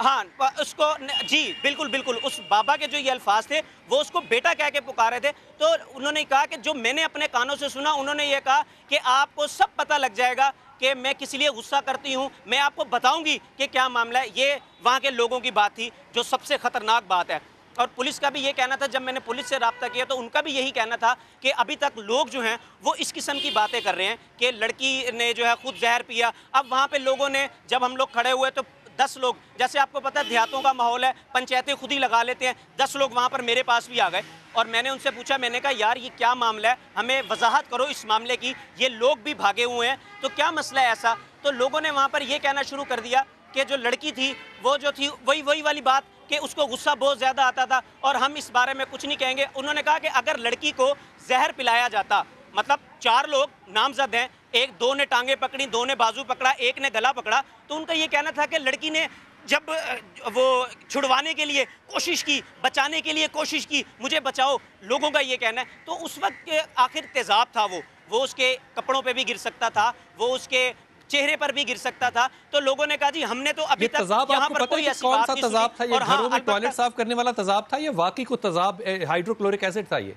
हाँ उसको जी बिल्कुल बिल्कुल उस बाबा के जो ये अल्फाज थे वो उसको बेटा कह के पुकार रहे थे तो उन्होंने कहा कि जो मैंने अपने कानों से सुना उन्होंने ये कहा कि आपको सब पता लग जाएगा कि मैं किस लिए गुस्सा करती हूँ मैं आपको बताऊँगी कि क्या मामला है ये वहाँ के लोगों की बात थी जो सबसे ख़तरनाक बात है और पुलिस का भी ये कहना था जब मैंने पुलिस से रबता किया तो उनका भी यही कहना था कि अभी तक लोग जो हैं वो इस किस्म की बातें कर रहे हैं कि लड़की ने जो है खुद जहर पिया अब वहाँ पर लोगों ने जब हम लोग खड़े हुए तो दस लोग जैसे आपको पता है देहातों का माहौल है पंचायतें खुद ही लगा लेते हैं दस लोग वहाँ पर मेरे पास भी आ गए और मैंने उनसे पूछा मैंने कहा यार ये क्या मामला है हमें वजाहत करो इस मामले की ये लोग भी भागे हुए हैं तो क्या मसला है ऐसा तो लोगों ने वहाँ पर यह कहना शुरू कर दिया कि जो लड़की थी वो जो थी वही वही वाली बात कि उसको गुस्सा बहुत ज़्यादा आता था और हम इस बारे में कुछ नहीं कहेंगे उन्होंने कहा कि अगर लड़की को जहर पिलाया जाता मतलब चार लोग नामजद हैं एक दो ने टांगे पकड़ी दो ने बाजू पकड़ा एक ने गला पकड़ा तो उनका ये कहना था कि लड़की ने जब वो छुड़वाने के लिए कोशिश की बचाने के लिए कोशिश की मुझे बचाओ लोगों का ये कहना है तो उस वक्त आखिर तेज़ाब था वो वो उसके कपड़ों पे भी गिर सकता था वो उसके चेहरे पर भी गिर सकता था तो लोगों ने कहा जी हमने तो अभी तक यहाँ पर कोई कौन सा था ये घरों हाँ, में टॉयलेट साफ करने वाला था या वाकई को तजाब हाइड्रोक्लोरिक एसिड था ये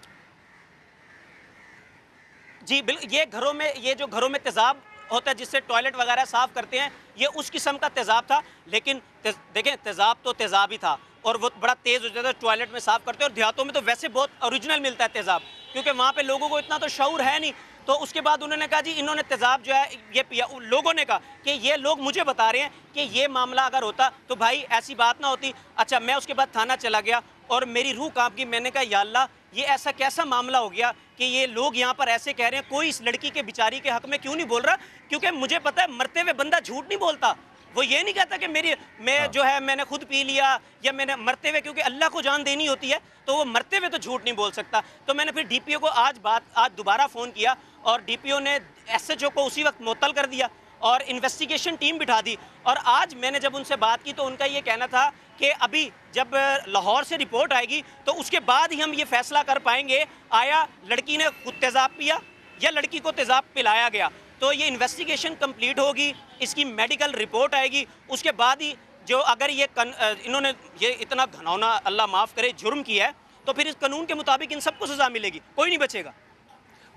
जी बिल्कुल ये घरों में ये जो घरों में तेजाब होता है जिससे टॉयलेट वगैरह साफ करते हैं ये उस किस्म का तेजाब था लेकिन तेज, देखें तेजाब तो तेजाब ही था और वो बड़ा तेज़ हो जाता है टॉयलेट में साफ करते हैं और देहातों में तो वैसे बहुत ओरिजिनल मिलता है तेजाब क्योंकि वहाँ पे लोगों को इतना तो शौर है नहीं तो उसके बाद उन्होंने कहा जी इन्होंने तेजाब जो है ये पिया लोगों ने कहा कि ये लोग मुझे बता रहे हैं कि ये मामला अगर होता तो भाई ऐसी बात ना होती अच्छा मैं उसके बाद थाना चला गया और मेरी रूह कांप गई मैंने कहा याल्ला ये ऐसा कैसा मामला हो गया कि ये लोग यहाँ पर ऐसे कह रहे हैं कोई इस लड़की के बिचारी के हक में क्यों नहीं बोल रहा क्योंकि मुझे पता है मरते हुए बंदा झूठ नहीं बोलता वो ये नहीं कहता कि मेरी मैं हाँ। जो है मैंने खुद पी लिया या मैंने मरते हुए क्योंकि अल्लाह को जान देनी होती है तो वो मरते हुए तो झूठ नहीं बोल सकता तो मैंने फिर डीपीओ को आज बात आज दोबारा फ़ोन किया और डीपीओ ने एसएचओ को उसी वक्त मुतल कर दिया और इन्वेस्टिगेशन टीम बिठा दी और आज मैंने जब उनसे बात की तो उनका ये कहना था कि अभी जब लाहौर से रिपोर्ट आएगी तो उसके बाद ही हम ये फैसला कर पाएंगे आया लड़की ने खुद तेजाब पिया या लड़की को तेजाब पिलाया गया तो ये इन्वेस्टिगेशन कंप्लीट होगी इसकी मेडिकल रिपोर्ट आएगी उसके बाद ही जो अगर ये कन, इन्होंने ये इतना घनौना अल्लाह माफ़ करे जुर्म किया है तो फिर इस कानून के मुताबिक इन सबको सज़ा मिलेगी कोई नहीं बचेगा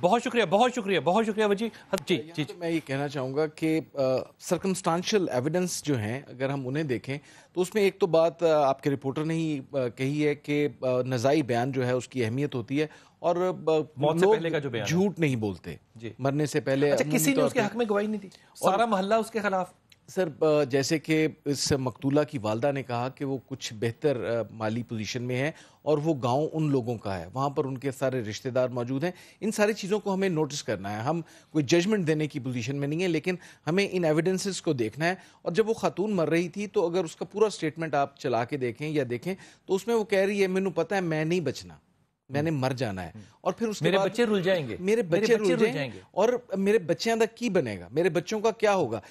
बहुत शुक्रिया बहुत शुक्रिया बहुत शुक्रिया वजी जी हाँ, जी मैं ये कहना चाहूँगा कि सर्कमस्टांशल एविडेंस जो हैं अगर हम उन्हें देखें तो उसमें एक तो बात आपके रिपोर्टर ने ही कही है कि नज़ाई बयान जो है उसकी अहमियत होती है और मौत से पहले का जो बयान झूठ नहीं बोलते जी मरने से पहले अच्छा, किसी ने उसके हक में गवाही नहीं दी सारा मोहल्ला उसके खिलाफ सर जैसे कि इस मकतूला की वालदा ने कहा कि वो कुछ बेहतर माली पोजीशन में है और वो गांव उन लोगों का है वहाँ पर उनके सारे रिश्तेदार मौजूद हैं इन सारी चीज़ों को हमें नोटिस करना है हम कोई जजमेंट देने की पोजीशन में नहीं है लेकिन हमें इन एविडेंसेस को देखना है और जब वो खातून मर रही थी तो अगर उसका पूरा स्टेटमेंट आप चला के देखें या देखें तो उसमें वो कह रही है मैंने पता है मैं नहीं बचना मैंने मर जाना है हम्म। और फिर उसके मेरे बच्चे रुल जाएंगे मेरे बच्चे, रुल जाएंगे और मेरे बच्चे की बनेगा मेरे बच्चों का क्या होगा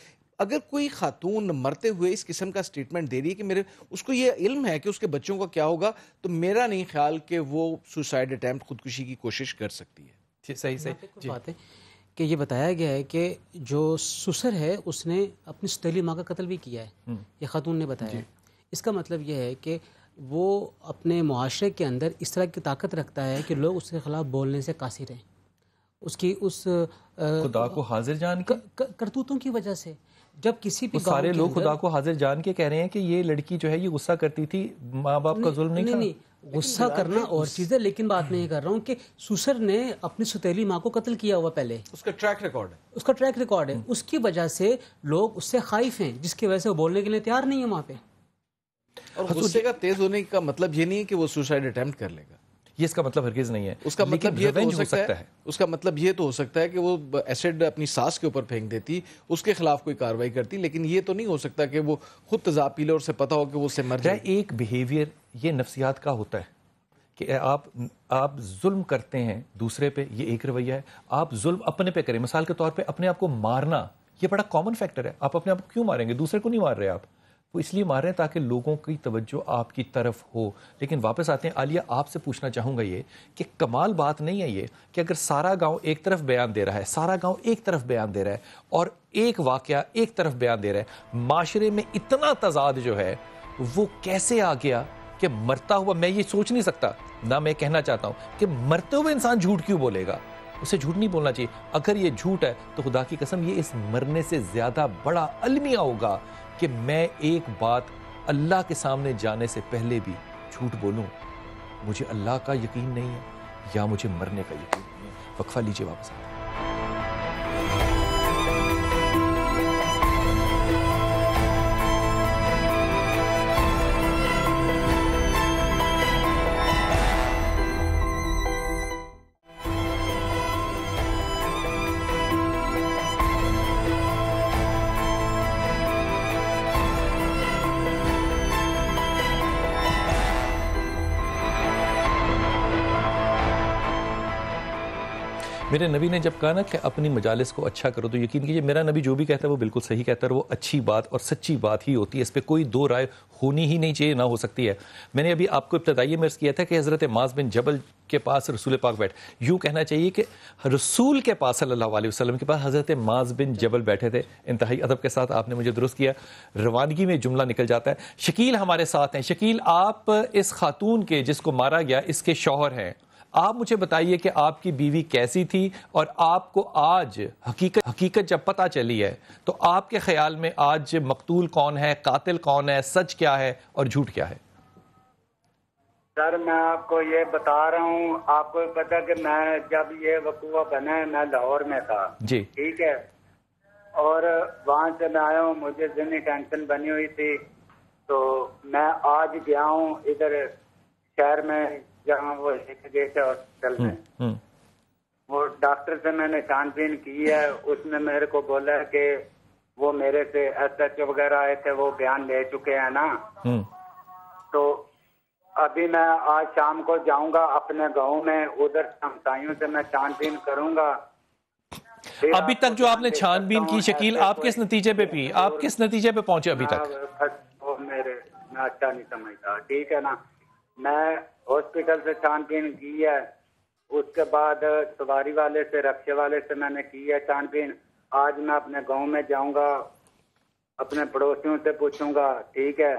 अगर कोई खातून मरते हुए इस किस्म का स्टेटमेंट दे रही है कि मेरे उसको ये इल्म है कि उसके बच्चों का क्या होगा तो मेरा नहीं ख्याल कि वो सुसाइड अटैम्प्ट खुदकुशी की कोशिश कर सकती है जी सही सही बात है कि ये बताया गया है कि जो सुसर है उसने अपनी सतीली माँ का कत्ल भी किया है हम्म। ये खातून ने बताया है इसका मतलब यह है कि वो अपने माशरे के अंदर इस तरह की ताकत रखता है कि लोग उसके ख़िलाफ़ बोलने से कासिर हैं उसकी उस आ, खुदा को हाजिर जान करतूतों की वजह से जब किसी भी सारे लोग खुदा को हाजिर जान के कह रहे हैं कि ये लड़की जो है ये गुस्सा करती थी माँ बाप का जुल्म नहीं, था गुस्सा करना और चीज है लेकिन बात मैं ये कर रहा हूँ कि सुसर ने अपनी सुतेली माँ को कत्ल किया हुआ पहले उसका ट्रैक रिकॉर्ड है उसका ट्रैक रिकॉर्ड है हम्म। उसकी वजह से लोग उससे खाइफ हैं जिसकी वजह से वो बोलने के लिए तैयार नहीं है वहाँ पे और गुस्से का तेज होने का मतलब ये नहीं है कि वो सुसाइड अटेम्प्ट कर लेगा ये इसका मतलब हरगिज नहीं है उसका मतलब ये तो हो सकता, सकता है, उसका मतलब ये तो हो सकता है कि वो एसिड अपनी सांस के ऊपर फेंक देती उसके खिलाफ कोई कार्रवाई करती लेकिन ये तो नहीं हो सकता कि वो खुद तजा पी और उसे पता हो कि वो उससे मर जाए एक बिहेवियर ये नफसियात का होता है कि आप आप जुल्म करते हैं दूसरे पे ये एक रवैया है आप जुल्म अपने पे करें मिसाल के तौर पे अपने आप को मारना ये बड़ा कॉमन फैक्टर है आप अपने आप को क्यों मारेंगे दूसरे को नहीं मार रहे आप वो इसलिए मार रहे हैं ताकि लोगों की तवज्जो आपकी तरफ हो लेकिन वापस आते हैं आलिया आपसे पूछना चाहूँगा ये कि कमाल बात नहीं है ये कि अगर सारा गांव एक तरफ बयान दे रहा है सारा गांव एक तरफ बयान दे रहा है और एक वाक़ एक तरफ बयान दे रहा है माशरे में इतना तजाद जो है वो कैसे आ गया कि मरता हुआ मैं ये सोच नहीं सकता ना मैं कहना चाहता हूँ कि मरते हुए इंसान झूठ क्यों बोलेगा उसे झूठ नहीं बोलना चाहिए अगर ये झूठ है तो खुदा की कसम ये इस मरने से ज़्यादा बड़ा अलमिया होगा कि मैं एक बात अल्लाह के सामने जाने से पहले भी झूठ बोलूँ मुझे अल्लाह का यकीन नहीं है या मुझे मरने का यकीन नहीं है वक्फा लीजिए वापस आ मेरे नबी ने जब कहा ना कि अपनी मजालस को अच्छा करो तो यकीन कीजिए मेरा नबी जो भी कहता है वो बिल्कुल सही कहता है वो अच्छी बात और सच्ची बात ही होती है इस पर कोई दो राय होनी ही नहीं चाहिए ना हो सकती है मैंने अभी आपको इब्तदाई मर्ज़ किया था कि हज़रत माज बिन जबल के पास रसूल पाक बैठ यूँ कहना चाहिए कि रसूल के पास सल्ला वसलम के पास हज़रत माज बिन जबल बैठे थे इंतहाई अदब के साथ आपने मुझे दुरुस्त किया रवानगी में जुमला निकल जाता है शकील हमारे साथ हैं शकील आप इस खातून के जिसको मारा गया इसके शौहर हैं आप मुझे बताइए कि आपकी बीवी कैसी थी और आपको आज हकीकत हकीकत जब पता चली है तो आपके ख्याल में आज मकतूल कौन है कातिल कौन है सच क्या है और झूठ क्या है सर मैं आपको ये बता रहा हूँ आपको पता कि मैं जब ये वकूआ बना है मैं लाहौर में था जी ठीक है और वहां से मैं आया हूँ मुझे जिन्हें टेंशन बनी हुई थी तो मैं आज गया हूँ इधर शहर में जहाँ वो एक हेट हॉस्पिटल में हम्म, हम्म। वो डॉक्टर से मैंने छानबीन की है उसने मेरे को बोला कि वो मेरे से एस एच वगैरह आए थे वो बयान ले चुके हैं ना हम्म। तो अभी मैं आज शाम को जाऊंगा अपने गांव में उधर समुदायों से मैं छानबीन करूंगा अभी तक जो आपने छानबीन की शकील आप किस नतीजे पे पी आप किस नतीजे पे पहुंचे अभी तक वो मेरे मैं अच्छा नहीं समझता ठीक है ना मैं हॉस्पिटल से छानबीन की है उसके बाद सवारी वाले से रक्षे वाले से मैंने की है छानबीन आज मैं अपने गांव में जाऊंगा अपने पड़ोसियों से पूछूंगा ठीक है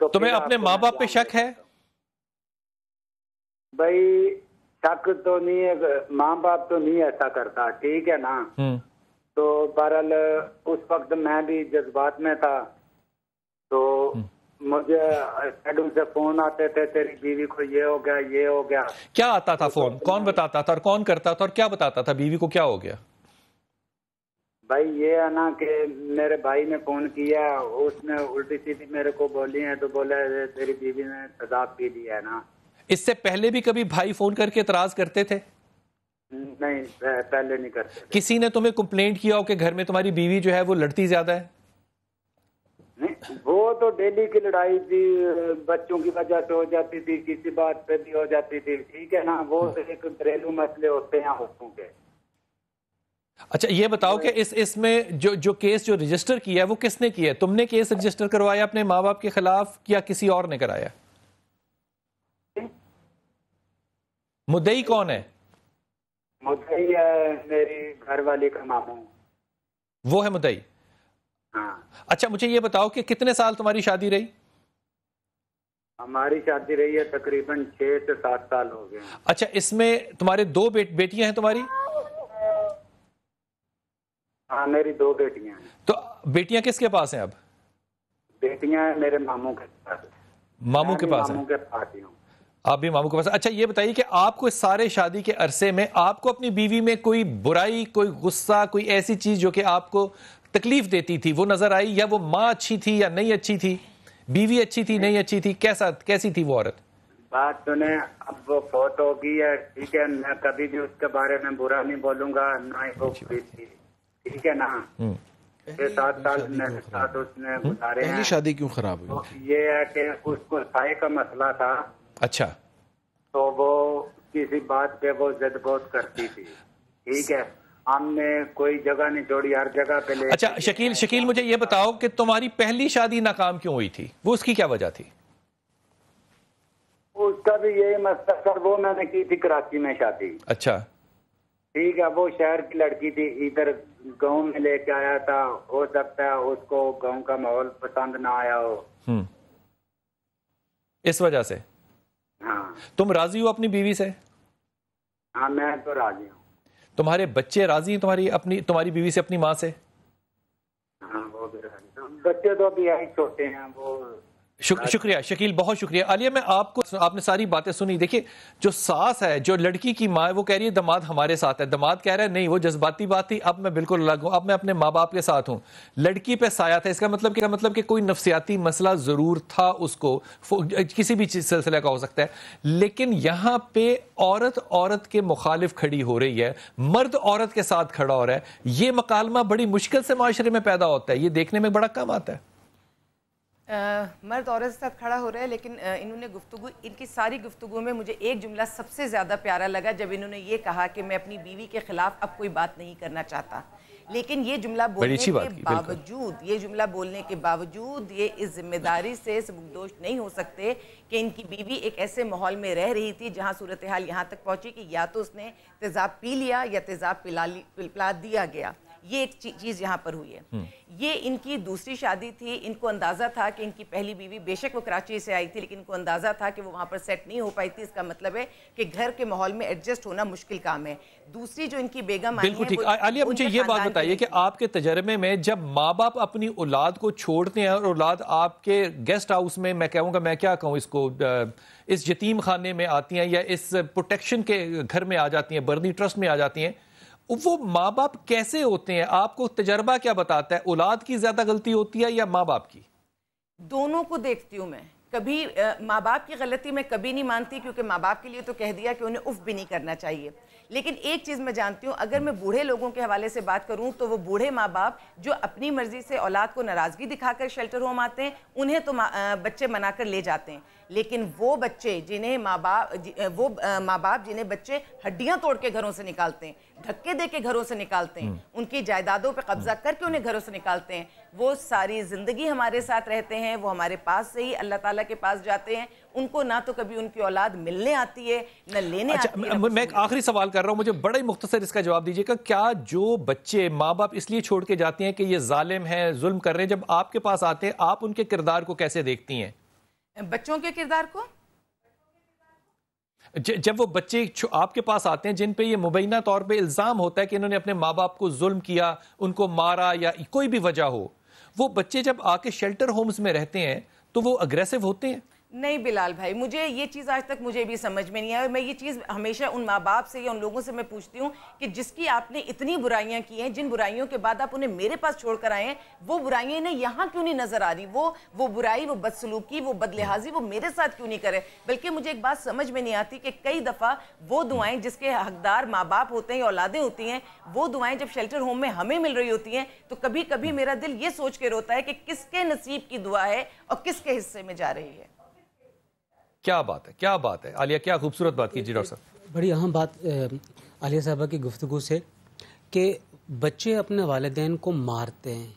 तो तुम्हें तो अपने माँ बाप पे शक है भाई शक तो नहीं है माँ बाप तो नहीं ऐसा करता ठीक है ना हम्म। तो बहरहाल उस वक्त मैं भी जज्बात में था तो हम्म। मुझे एडम से फोन आते थे तेरी बीवी को ये हो गया ये हो गया क्या आता था फोन कौन बताता था और कौन करता था और क्या बताता था बीवी को क्या हो गया भाई ये है ना कि मेरे भाई ने फोन किया उसने उल्टी सीधी मेरे को बोली है तो बोला तेरी बीवी ने सजा पी लिया है ना इससे पहले भी कभी भाई फोन करके इतराज करते थे नहीं पहले नहीं करते किसी ने तुम्हें कंप्लेंट किया हो कि घर में तुम्हारी बीवी जो है वो लड़ती ज्यादा है वो तो डेली की लड़ाई थी बच्चों की वजह से हो जाती थी किसी बात पे भी हो जाती थी ठीक है ना वो हम्म। तो एक घरेलू मसले होते हैं औरतों के अच्छा ये बताओ कि इस इसमें जो जो केस जो रजिस्टर किया है वो किसने किया तुमने केस रजिस्टर करवाया अपने माँ बाप के खिलाफ या किसी और ने कराया मुद्दई कौन है मुद्दई है मेरी घर वाली का मामू वो है मुद्दई हाँ अच्छा मुझे ये बताओ कि कितने साल तुम्हारी शादी रही हमारी शादी रही है तकरीबन छह से सात साल हो गए अच्छा इसमें तुम्हारे दो बेट, बेटियां हैं तुम्हारी हाँ मेरी दो बेटियां हैं तो बेटियां किसके पास हैं अब बेटियां मेरे मामू के पास मामू के पास मामू के पास ही आप भी मामू के पास अच्छा ये बताइए कि आपको इस सारे शादी के अरसे में आपको अपनी बीवी में कोई बुराई कोई गुस्सा कोई ऐसी चीज जो कि आपको तकलीफ देती थी वो नजर आई या वो माँ अच्छी थी या नहीं अच्छी थी बीवी अच्छी थी नहीं अच्छी थी कैसा कैसी थी वो औरत बात सुने अब वो फोत हो गई है ठीक है मैं कभी भी उसके बारे में बुरा नहीं बोलूंगा ना ही ठीक है ना हम्म। सात साल साथ उसने हम्म? गुजारे हैं शादी क्यों खराब हुई तो ये है कि उसको साई का मसला था अच्छा तो वो किसी बात पे वो जद बहुत करती थी ठीक है हमने कोई जगह नहीं छोड़ी हर जगह पे ले अच्छा शकील शकील मुझे ये बताओ कि तुम्हारी पहली शादी नाकाम क्यों हुई थी वो उसकी क्या वजह थी उसका भी यही मसला सर वो मैंने की थी कराची में शादी अच्छा ठीक है वो शहर की लड़की थी इधर गांव में लेके आया था हो सकता है उसको गांव का माहौल पसंद ना आया हो हम्म। इस वजह से हाँ तुम राजी हो अपनी बीवी से हाँ मैं तो राजी हूँ तुम्हारे बच्चे राजी हैं तुम्हारी अपनी तुम्हारी बीवी से अपनी माँ से हाँ, बच्चे तो अभी यही छोटे हैं वो शुक, शुक्रिया शकील बहुत शुक्रिया आलिया मैं आपको आपने सारी बातें सुनी देखिए जो सास है जो लड़की की माँ है वो कह रही है दमाद हमारे साथ है दमाद कह रहा है नहीं वो जज्बाती बात थी अब मैं बिल्कुल अलग हूँ अब मैं अपने माँ बाप के साथ हूँ लड़की पे साया था इसका मतलब क्या मतलब कि कोई नफसियाती मसला ज़रूर था उसको किसी भी सिलसिले का हो सकता है लेकिन यहाँ पे औरत औरत के मुखालिफ खड़ी हो रही है मर्द औरत के साथ खड़ा हो रहा है ये मकालमा बड़ी मुश्किल से माशरे में पैदा होता है ये देखने में बड़ा कम आता है मर्द औरत के साथ खड़ा हो रहा है लेकिन इन्होंने गुफ्तु इनकी सारी गुफ्तु में मुझे एक जुमला सबसे ज़्यादा प्यारा लगा जब इन्होंने ये कहा कि मैं अपनी बीवी के ख़िलाफ़ अब कोई बात नहीं करना चाहता लेकिन ये जुमला बोलने के बावजूद ये जुमला बोलने के बावजूद ये इस जिम्मेदारी से सबकदोश नहीं हो सकते कि इनकी बीवी एक ऐसे माहौल में रह रही थी जहाँ सूरत हाल यहाँ तक पहुँची कि या तो उसने तेज़ाब पी लिया या तेज़ाब पिला पिला दिया गया ये एक चीज़ यहाँ पर हुई है हम्म। ये इनकी दूसरी शादी थी इनको अंदाज़ा था कि इनकी पहली बीवी बेशक वो कराची से आई थी लेकिन इनको अंदाज़ा था कि वो वहाँ पर सेट नहीं हो पाई थी इसका मतलब है कि घर के माहौल में एडजस्ट होना मुश्किल काम है दूसरी जो इनकी बेगम बिल्कुल ठीक आलिया मुझे ये बात बताइए कि आपके तजर्बे में जब माँ बाप अपनी औलाद को छोड़ते हैं और औलाद आपके गेस्ट हाउस में मैं कहूँगा मैं क्या कहूँ इसको इस यतीम खाने में आती हैं या इस प्रोटेक्शन के घर में आ जाती हैं बर्नी ट्रस्ट में आ जाती हैं वो माँ बाप कैसे होते हैं आपको तजर्बा क्या बताता है औलाद की ज्यादा गलती होती है या माँ बाप की दोनों को देखती हूँ मैं कभी माँ बाप की गलती मैं कभी नहीं मानती क्योंकि माँ बाप के लिए तो कह दिया कि उन्हें उफ भी नहीं करना चाहिए लेकिन एक चीज़ मैं जानती हूँ अगर मैं बूढ़े लोगों के हवाले से बात करूँ तो वो बूढ़े माँ बाप जो अपनी मर्ज़ी से औलाद को नाराज़गी दिखाकर शेल्टर होम आते हैं उन्हें तो बच्चे मना कर ले जाते हैं लेकिन वो बच्चे जिन्हें माँ बाप वो माँ बाप जिन्हें बच्चे हड्डियाँ तोड़ के घरों से निकालते हैं धक्के दे के घरों से निकालते हैं हम्म। उनकी जायदादों पर कब्जा करके उन्हें घरों से निकालते हैं वो सारी ज़िंदगी हमारे साथ रहते हैं वो हमारे पास से ही अल्लाह ताला के पास जाते हैं उनको ना तो कभी उनकी औलाद मिलने आती है न लेने अच्छा, आती है मैं एक आखिरी सवाल कर रहा हूँ मुझे बड़ा ही मुख्तसर इसका जवाब दीजिएगा क्या जो बच्चे माँ बाप इसलिए छोड़ के जाते हैं कि ये ालिम है जुल्म कर रहे हैं जब आपके पास आते हैं आप उनके किरदार को कैसे देखती हैं बच्चों के किरदार को जब वो बच्चे आपके पास आते हैं जिन पे ये मुबैना तौर पे इल्ज़ाम होता है कि इन्होंने अपने माँ बाप को जुल्म किया उनको मारा या कोई भी वजह हो वो बच्चे जब आके शेल्टर होम्स में रहते हैं तो वो अग्रेसिव होते हैं नहीं बिलाल भाई मुझे ये चीज़ आज तक मुझे भी समझ में नहीं आई मैं ये चीज़ हमेशा उन माँ बाप से या उन लोगों से मैं पूछती हूँ कि जिसकी आपने इतनी बुराइयाँ की हैं जिन बुराइयों के बाद आप उन्हें मेरे पास छोड़ कर आए हैं वो बुराइयाँ इन्हें यहाँ क्यों नहीं नज़र आ रही वो वो बुराई वो बदसलूकी वो बदलिहाजी वो मेरे साथ क्यों नहीं करे बल्कि मुझे एक बात समझ में नहीं आती कि कई दफ़ा वो दुआएँ जिसके हकदार माँ बाप होते हैं औलादें होती हैं वो दुआएँ जब शेल्टर होम में हमें मिल रही होती हैं तो कभी कभी मेरा दिल ये सोच के रोता है कि किसके नसीब की दुआ है और किसके हिस्से में जा रही है क्या बात है क्या बात है आलिया क्या खूबसूरत बात कीजिए डॉक्टर साहब बड़ी अहम बात आलिया साहबा की गुफ्तु से कि बच्चे अपने वालदेन को मारते हैं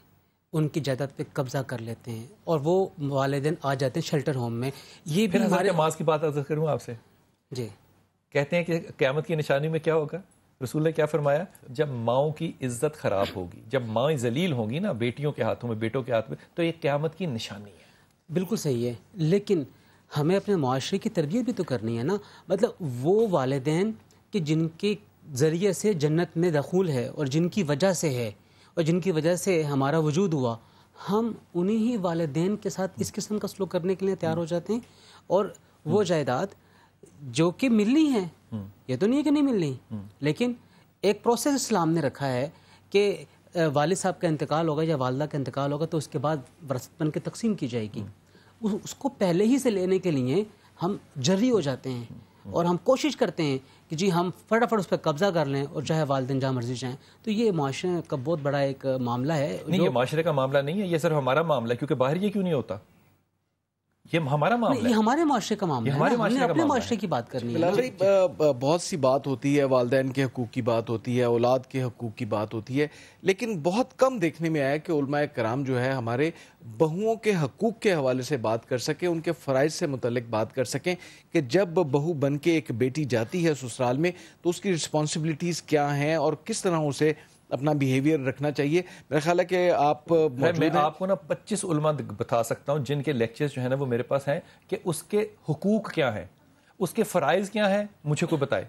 उनकी जायदाद पे कब्जा कर लेते हैं और वो वालदेन आ जाते हैं शेल्टर होम में ये भी हमारे माज की बात अर्जर करूँ आपसे जी कहते हैं कि क्यामत की निशानी में क्या होगा रसूल ने क्या फरमाया जब माओ की इज्जत खराब होगी जब माएँ जलील होंगी ना बेटियों के हाथों में बेटों के हाथ में तो ये क्यामत की निशानी है बिल्कुल सही है लेकिन हमें अपने माशरे की तरबियत भी तो करनी है ना मतलब वो वालदेन कि जिनके ज़रिए से जन्नत में दखूल है और जिनकी वजह से है और जिनकी वजह से हमारा वजूद हुआ हम उन्हीं ही वालदेन के साथ इस किस्म का सलूक करने के लिए तैयार हो जाते हैं और वो हम्म। जायदाद जो कि मिलनी है हम्म। ये तो नहीं है कि नहीं मिलनी हम्म। लेकिन एक प्रोसेस इस्लाम ने रखा है कि वाल साहब का इंतकाल होगा या वालदा का इंतकाल होगा तो उसके बाद वरसत बन के तकसीम की जाएगी उस, उसको पहले ही से लेने के लिए हम जर्री हो जाते हैं और हम कोशिश करते हैं कि जी हम फटाफट उस पर कब्जा कर लें और चाहे वालदेन जहाँ मर्जी चाहें तो ये माशरे का बहुत बड़ा एक मामला है नहीं ये माशरे का मामला नहीं है ये सिर्फ हमारा मामला है क्योंकि बाहर ये क्यों नहीं होता ये हमारा मामला ये हमारे माशरे का मामला हमारे है हमारे अपने माशरे की बात करनी है बहुत सी बात होती है वालदेन के हकूक की बात होती है औलाद के हकूक की बात होती है लेकिन बहुत कम देखने में आया कि उलमा कराम जो है हमारे बहुओं के हकूक के हवाले से बात कर सकें उनके फ़राइज से मुतलक बात कर सकें कि जब बहू बन के एक बेटी जाती है ससुराल में तो उसकी रिस्पॉन्सिबिलिटीज़ क्या हैं और किस तरह उसे अपना बिहेवियर रखना चाहिए मेरा ख्याल है कि आप मैं आपको ना पच्चीस उलमा बता सकता हूँ जिनके लेक्चर्स जो है ना वो मेरे पास हैं कि उसके हकूक क्या हैं उसके फ़रज़ क्या हैं मुझे कोई बताए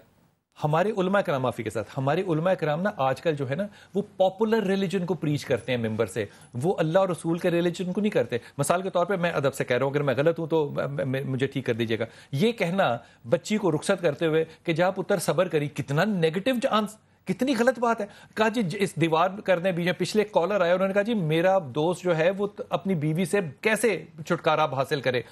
हमारे उलमा कराम माफ़ी के साथ हमारे उलमा कराम ना आजकल जो है ना वो पॉपुलर रिलीजन को प्रीच करते हैं मेंबर से वो अल्लाह और रसूल के रिलीजन को नहीं करते मिसाल के तौर पे मैं अदब से कह रहा हूँ अगर मैं गलत हूँ तो मुझे ठीक कर दीजिएगा ये कहना बच्ची को रुखसत करते हुए कि जहाँ पुत्र सबर करी कितना नेगेटिव चांस कितनी गलत बात है कहा जी इस दीवार करने भी पिछले कॉलर आए उन्होंने कहा जी मेरा दोस्त जो है वो अपनी बीवी से कैसे छुटकारा हासिल करे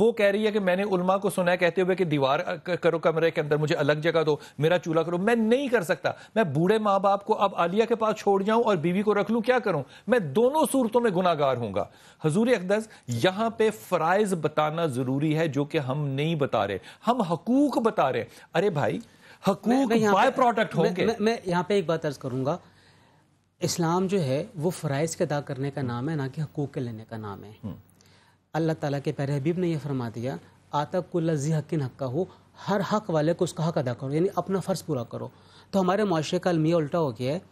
वो कह रही है कि मैंने उलमा को सुना है कहते हुए कि दीवार करो कमरे के अंदर मुझे अलग जगह दो मेरा चूल्हा करो मैं नहीं कर सकता मैं बूढ़े माँ बाप को अब आलिया के पास छोड़ जाऊं और बीवी को रख लूं क्या करूं मैं दोनों सूरतों में गुनागार हूंगा हजूर अकदस यहां पे फराइज बताना जरूरी है जो कि हम नहीं बता रहे हम हकूक बता रहे अरे भाई हकूक बाय प्रोडक्ट होंगे मैं, मैं यहाँ पे एक बात अर्ज करूँगा इस्लाम जो है वो फ़राइज़ के अदा करने का नाम है ना कि हकूक के लेने का नाम है हम्म। अल्लाह ताला के पैर हबीब ने यह फरमा दिया आता कुल्लाजी हकिन हक्का हो हर हक वाले को उसका हक अदा करो यानी अपना फ़र्ज़ पूरा करो तो हमारे माशरे का अलमिया उल्टा हो गया है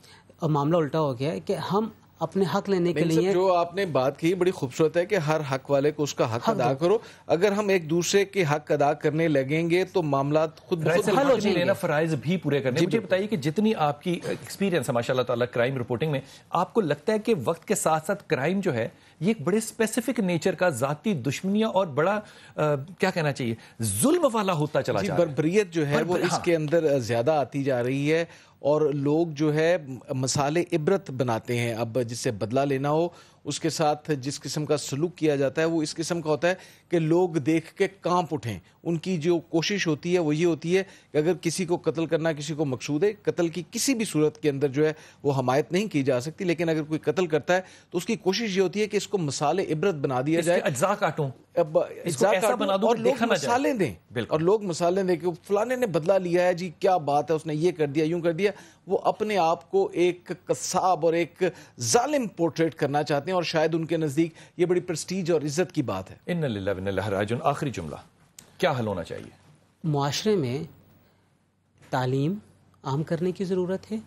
और मामला उल्टा हो गया है कि हम अपने हक लेने के लिए जो आपने बात की बड़ी खूबसूरत है कि हर हक वाले को उसका हक, हाँ अदा करो अगर हम एक दूसरे के हक अदा करने लगेंगे तो मामला खुद हल हो जाएंगे लेना फराइज भी पूरे करने मुझे बताइए कि जितनी आपकी एक्सपीरियंस है माशा तला क्राइम रिपोर्टिंग में आपको लगता है कि वक्त के साथ साथ क्राइम जो है ये एक बड़े स्पेसिफिक नेचर का जाति दुश्मनिया और बड़ा आ, क्या कहना चाहिए जुल्म वाला होता चला जा रहा है बरबरीत जो है वो इसके हाँ। अंदर ज्यादा आती जा रही है और लोग जो है मसाले इबरत बनाते हैं अब जिससे बदला लेना हो उसके साथ जिस किस्म का सलूक किया जाता है वो इस किस्म का होता है कि लोग देख के कांप उठें उनकी जो कोशिश होती है वो ये होती है कि अगर किसी को कत्ल करना किसी को मकसूद है कत्ल की किसी भी सूरत के अंदर जो है वो हमायत नहीं की जा सकती लेकिन अगर कोई कत्ल करता है तो उसकी कोशिश ये होती है कि इसको मसाले इबरत बना दिया जाए अज्जा काटो अब बना और लोग मसाले दें और लोग मसाले दें कि फलाने ने बदला लिया है जी क्या बात है उसने ये कर दिया यूं कर दिया वो अपने आप को एक कसाब और एक जालिम पोर्ट्रेट करना चाहते हैं हैं और शायद उनके नज़दीक ये बड़ी प्रस्टीज और इज्जत की बात है इन लहराजुन आखिरी जुमला क्या हल होना चाहिए माशरे में तालीम आम करने की ज़रूरत है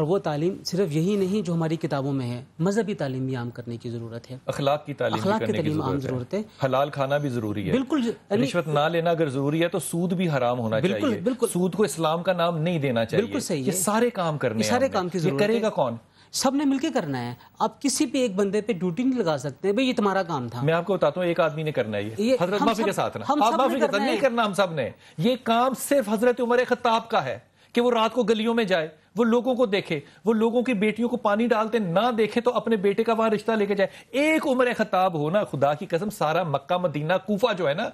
और वो तालीम सिर्फ यही नहीं जो हमारी किताबों में है मजहबी तालीम भी आम करने की जरूरत है अखलाक की तालीम अखलाक की तालीम आम जरूरत है हलाल खाना भी जरूरी है बिल्कुल रिश्वत ना लेना अगर जरूरी है तो सूद भी हराम होना बिल्कुल, चाहिए बिल्कुल सूद को इस्लाम का नाम नहीं देना चाहिए बिल्कुल सही है सारे काम करने सारे काम की जरूरत करेगा कौन सब ने मिलकर करना है आप किसी भी एक बंदे पे ड्यूटी नहीं लगा सकते भाई ये तुम्हारा काम था मैं आपको बताता हूँ एक आदमी ने करना है ये हजरत माफी के साथ ना आप माफी नहीं करना हम सब ने ये काम सिर्फ हजरत उमर खताब का है कि वो रात को गलियों में जाए वो लोगों को देखे वो लोगों की बेटियों को पानी डालते ना देखे तो अपने बेटे का वहां रिश्ता लेके जाए एक उम्र खताब हो ना खुदा की कसम सारा मक्का मदीना कूफा जो है ना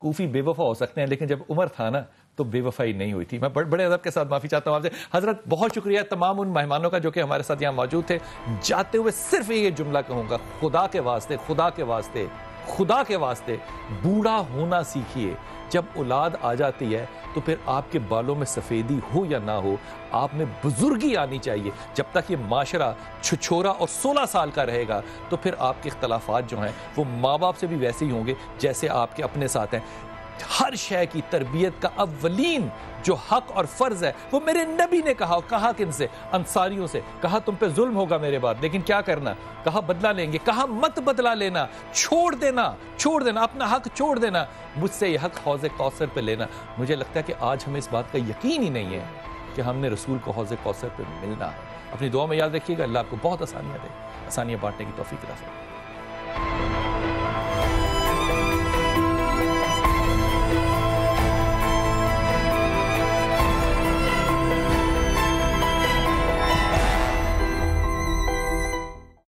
कूफी बेवफा हो सकते हैं लेकिन जब उमर था ना तो बेवफाई नहीं हुई थी मैं बड़े बड़े अदब के साथ माफ़ी चाहता हूँ आपसे हज़रत बहुत शुक्रिया तमाम उन मेहमानों का जो कि हमारे साथ यहाँ मौजूद थे जाते हुए सिर्फ ये जुमला कहूँगा खुदा के वास्ते खुदा के वास्ते खुदा के वास्ते बूढ़ा होना सीखिए जब औलाद आ जाती है तो फिर आपके बालों में सफ़ेदी हो या ना हो आप में बुजुर्गी आनी चाहिए जब तक ये माशरा छुछोरा और 16 साल का रहेगा तो फिर आपके अख्तलाफात जो हैं वो माँ बाप से भी वैसे ही होंगे जैसे आपके अपने साथ हैं हर शय की तरबियत का अवलीन जो हक और फ़र्ज़ है वो मेरे नबी ने कहा कहा किन से अंसारियों से कहा तुम पे जुल्म होगा मेरे बाद लेकिन क्या करना कहा बदला लेंगे कहा मत बदला लेना छोड़ देना छोड़ देना अपना हक छोड़ देना मुझसे यह हक हौज कौसर पर लेना मुझे लगता है कि आज हमें इस बात का यकीन ही नहीं है कि हमने रसूल को हौज कौसर पर मिलना अपनी दुआ में याद रखिएगा अल्लाह आपको बहुत आसानियाँ दे आसानियाँ बांटने की तोफ़ी रखें